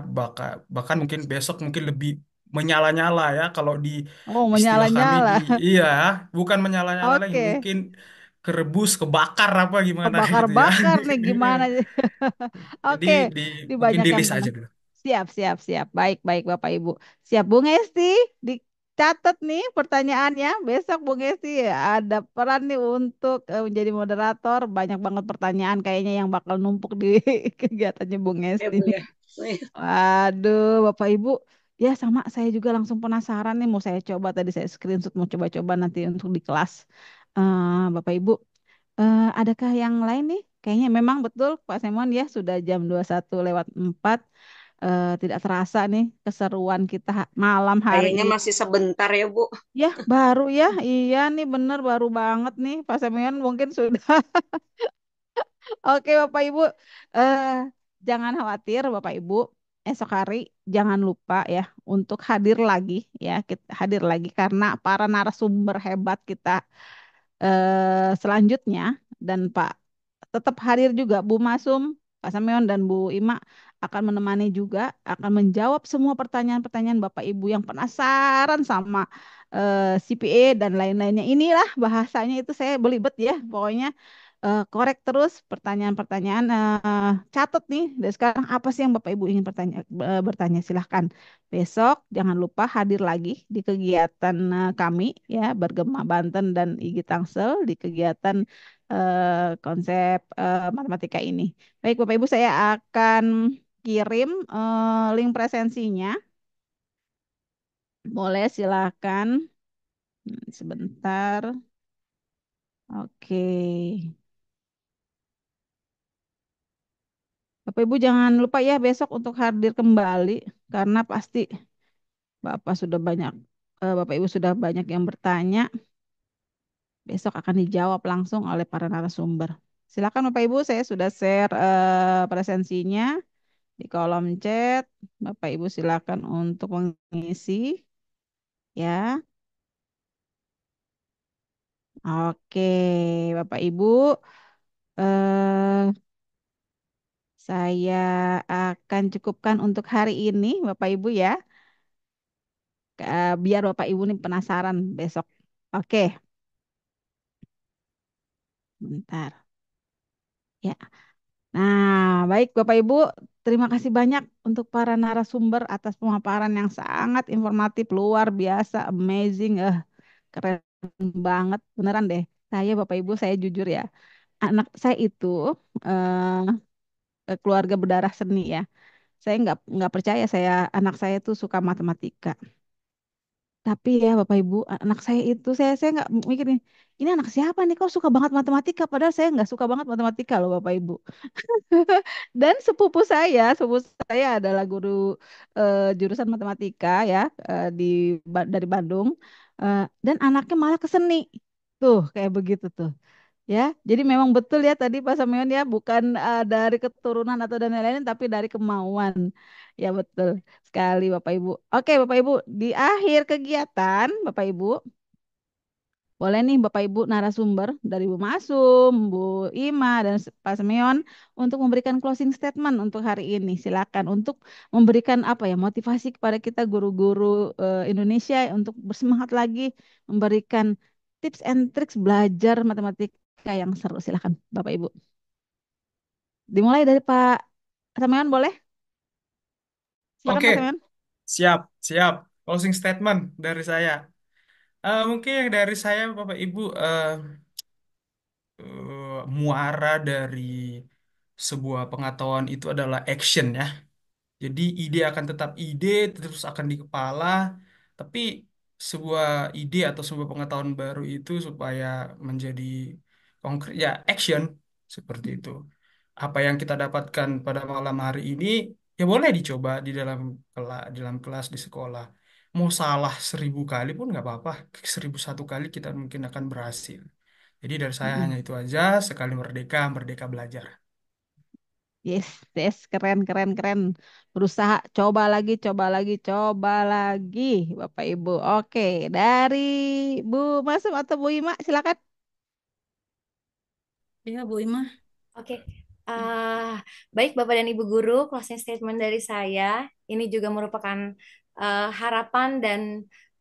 Bahkan bahkan mungkin besok mungkin lebih menyala-nyala ya kalau di Oh, istilah kami di menyala-nyala. iya bukan menyala-nyala lagi Oke, mungkin kerebus, kebakar apa gimana gitu ya. Kebakar-bakar nih gimana? Jadi Oke, di mungkin di dibanyakan list aja dulu. Gitu. Siap, siap, siap. Baik, baik Bapak Ibu. Siap Bung Esti, dicatat nih pertanyaannya. Besok Bung Esti ada peran nih untuk eh, menjadi moderator. Banyak banget pertanyaan kayaknya yang bakal numpuk di kegiatannya Bung Esti iya, nih. Ya. Waduh, Bapak Ibu. Ya sama, saya juga langsung penasaran nih. Mau saya coba tadi saya screenshot, mau coba-coba nanti untuk di kelas. Uh, Bapak Ibu, uh, adakah yang lain nih? Kayaknya memang betul Pak Semon ya sudah jam 21 lewat 4. Uh, eh, tidak terasa nih keseruan kita malam hari Harinya ini. masih sebentar ya, Bu. Ya, baru ya. Iya nih bener baru banget nih Pak Semon mungkin sudah. Oke Bapak Ibu, uh, jangan khawatir Bapak Ibu. Esok hari jangan lupa ya untuk hadir lagi ya kita hadir lagi karena para narasumber hebat kita eh, selanjutnya dan Pak tetap hadir juga Bu Masum, Pak Samion dan Bu Ima akan menemani juga akan menjawab semua pertanyaan-pertanyaan Bapak Ibu yang penasaran sama eh, CPA dan lain-lainnya. Inilah bahasanya itu saya belibet ya pokoknya uh, korek terus pertanyaan-pertanyaan uh, eh, catat nih dari sekarang apa sih yang Bapak Ibu ingin bertanya uh, bertanya silahkan besok jangan lupa hadir lagi di kegiatan uh, kami ya bergema Banten dan Igi Tangsel di kegiatan uh, konsep uh, matematika ini baik Bapak Ibu saya akan kirim uh, link presensinya boleh silahkan hmm, sebentar Oke. Okay. Bapak Ibu jangan lupa ya besok untuk hadir kembali karena pasti Bapak sudah banyak eh, Bapak Ibu sudah banyak yang bertanya. Besok akan dijawab langsung oleh para narasumber. Silakan Bapak Ibu, saya sudah share eh, presensinya di kolom chat. Bapak Ibu silakan untuk mengisi ya. Oke, Bapak Ibu eh saya akan cukupkan untuk hari ini, Bapak Ibu ya. Eh, biar Bapak Ibu nih penasaran besok. Oke. Bentar. Ya. Nah, baik Bapak Ibu, terima kasih banyak untuk para narasumber atas pemaparan yang sangat informatif, luar biasa, amazing, eh, keren banget, beneran deh. Saya Bapak Ibu, saya jujur ya, anak saya itu eh, Eh, keluarga berdarah seni ya. Saya nggak nggak percaya saya anak saya tuh suka matematika. Tapi ya Bapak Ibu, anak saya itu saya saya nggak mikir nih, ini anak siapa nih kok suka banget matematika? Padahal saya nggak suka banget matematika loh Bapak Ibu. Dan sepupu saya, sepupu saya adalah guru uh, jurusan matematika ya uh, di dari Bandung. Uh, dan anaknya malah ke seni. Tuh, kayak begitu tuh. Ya, jadi memang betul ya tadi Pak Samion ya, bukan uh, dari keturunan atau dan lain-lain, tapi dari kemauan. Ya betul sekali Bapak Ibu. Oke Bapak Ibu, di akhir kegiatan Bapak Ibu, boleh nih Bapak Ibu narasumber dari Bu Masum, Bu Ima, dan Pak Semyon untuk memberikan closing statement untuk hari ini. Silakan untuk memberikan apa ya motivasi kepada kita guru-guru uh, Indonesia untuk bersemangat lagi memberikan tips and tricks belajar matematika topika yang seru. Silahkan Bapak Ibu. Dimulai dari Pak Samion boleh? Oke, Pak siap, siap. Closing statement dari saya. Uh, mungkin yang dari saya Bapak Ibu uh, uh, muara dari sebuah pengetahuan itu adalah action ya. Jadi ide akan tetap ide, terus akan di kepala, tapi sebuah ide atau sebuah pengetahuan baru itu supaya menjadi konkret ya action seperti itu apa yang kita dapatkan pada malam hari ini ya boleh dicoba di dalam kelas di dalam kelas di sekolah mau salah seribu kali pun nggak apa-apa seribu satu kali kita mungkin akan berhasil jadi dari saya hanya itu aja sekali merdeka merdeka belajar Yes, yes, keren, keren, keren. Berusaha, coba lagi, coba lagi, coba lagi, Bapak Ibu. Oke, dari Bu Masum atau Bu Ima, silakan. Ya, Bu ima Oke. uh, baik Bapak dan Ibu guru, closing statement dari saya. Ini juga merupakan uh, harapan dan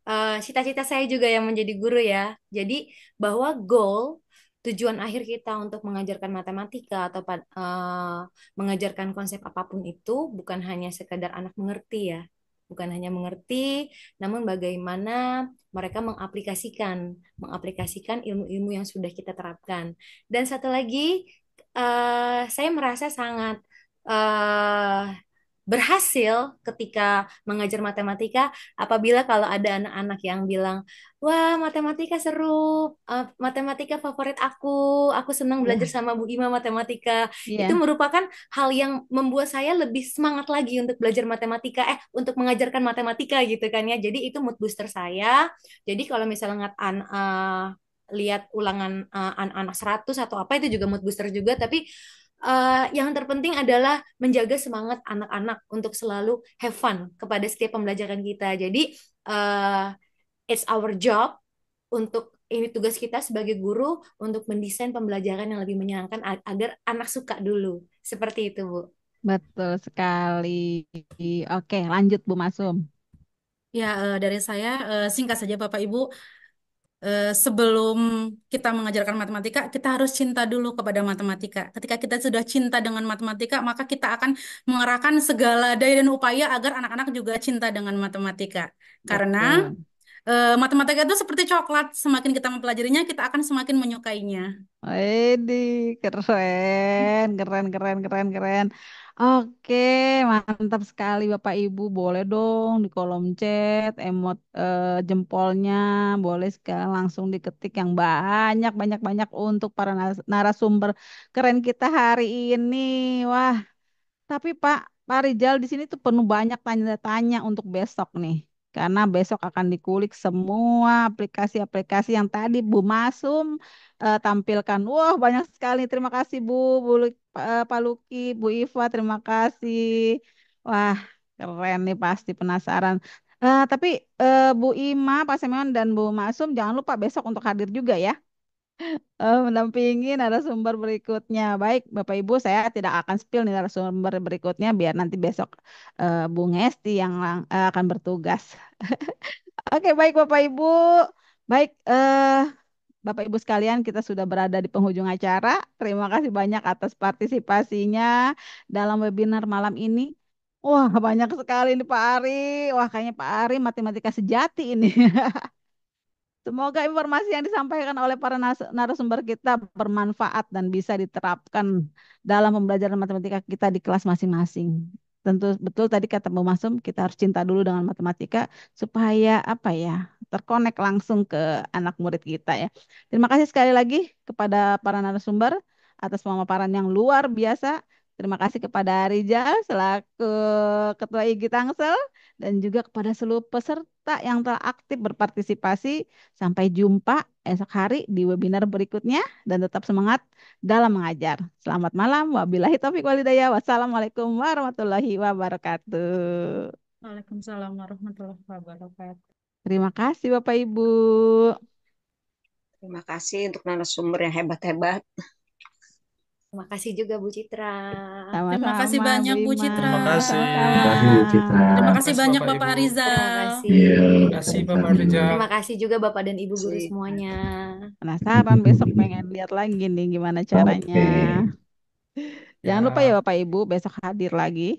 cita eh, cita-cita saya juga yang menjadi guru ya. Jadi bahwa goal tujuan akhir kita untuk mengajarkan matematika atau uh, mengajarkan konsep apapun itu bukan hanya sekedar anak mengerti ya, bukan hanya mengerti, namun bagaimana mereka mengaplikasikan, mengaplikasikan ilmu-ilmu yang sudah kita terapkan. Dan satu lagi, uh, saya merasa sangat uh, berhasil ketika mengajar matematika apabila kalau ada anak-anak yang bilang wah matematika seru uh, matematika favorit aku aku senang iya. belajar sama Bu Ima matematika yeah. itu merupakan hal yang membuat saya lebih semangat lagi untuk belajar matematika eh untuk mengajarkan matematika gitu kan ya jadi itu mood booster saya jadi kalau misalnya ngat an uh, lihat ulangan uh, eh, anak-anak 100 atau apa itu juga mood booster juga tapi uh, yang terpenting adalah menjaga semangat anak-anak untuk selalu have fun kepada setiap pembelajaran kita. Jadi uh, it's our job untuk ini tugas kita sebagai guru untuk mendesain pembelajaran yang lebih menyenangkan agar anak suka dulu. Seperti itu, Bu. Betul sekali. Oke, lanjut Bu Masum. Ya, eh, dari saya singkat saja Bapak Ibu. Eh, sebelum kita mengajarkan matematika, kita harus cinta dulu kepada matematika. Ketika kita sudah cinta dengan matematika, maka kita akan mengerahkan segala daya dan upaya agar anak-anak juga cinta dengan matematika. Karena uh, matematika itu seperti coklat, semakin kita mempelajarinya, kita akan semakin menyukainya. keren, keren, keren, keren, keren. Oke, mantap sekali Bapak Ibu. Boleh dong di kolom chat emot eh, jempolnya, boleh sekali langsung diketik yang banyak banyak banyak untuk para narasumber keren kita hari ini. Wah, tapi Pak Pak Rizal di sini tuh penuh banyak tanya-tanya untuk besok nih karena besok akan dikulik semua aplikasi-aplikasi yang tadi Bu Masum uh, tampilkan. Wah, wow, banyak sekali. Terima kasih Bu, Bu uh, Pak Luki, Bu Iva, terima kasih. Wah, keren nih pasti penasaran. Uh, tapi uh, Bu Ima, Pak Semeon dan Bu Masum jangan lupa besok untuk hadir juga ya. Uh, eh, mendampingi narasumber berikutnya. Baik, Bapak Ibu, saya tidak akan spill nih narasumber berikutnya biar nanti besok uh, eh, Bung Esti yang lang- eh, akan bertugas. Oke, baik Bapak Ibu. Baik, eh, Bapak Ibu sekalian, kita sudah berada di penghujung acara. Terima kasih banyak atas partisipasinya dalam webinar malam ini. Wah, banyak sekali nih Pak Ari. Wah, kayaknya Pak Ari matematika sejati ini. Semoga informasi yang disampaikan oleh para narasumber kita bermanfaat dan bisa diterapkan dalam pembelajaran matematika kita di kelas masing-masing. Tentu betul tadi kata Bu Masum, kita harus cinta dulu dengan matematika supaya apa ya terkonek langsung ke anak murid kita ya. Terima kasih sekali lagi kepada para narasumber atas pemaparan yang luar biasa. Terima kasih kepada Rizal selaku Ketua IG Tangsel dan juga kepada seluruh peserta yang telah aktif berpartisipasi. Sampai jumpa esok hari di webinar berikutnya dan tetap semangat dalam mengajar. Selamat malam. Wabillahi taufiq walhidayah. Wassalamualaikum warahmatullahi wabarakatuh. Waalaikumsalam warahmatullahi wabarakatuh. Terima kasih Bapak Ibu. Terima kasih untuk narasumber yang hebat-hebat. Terima kasih juga Bu Citra. sama Terima kasih banyak Bu Citra. Terima kasih. Terima Bu Citra. Terima kasih banyak Bapak, Bapak Terima kasih. Iya, terima kasih Bapak Ariza. Terima kasih juga Bapak dan Ibu guru semuanya. Nah, Penasaran besok pengen lihat lagi nih gimana caranya. Okay. Jangan ya. lupa ya Bapak Ibu besok hadir lagi.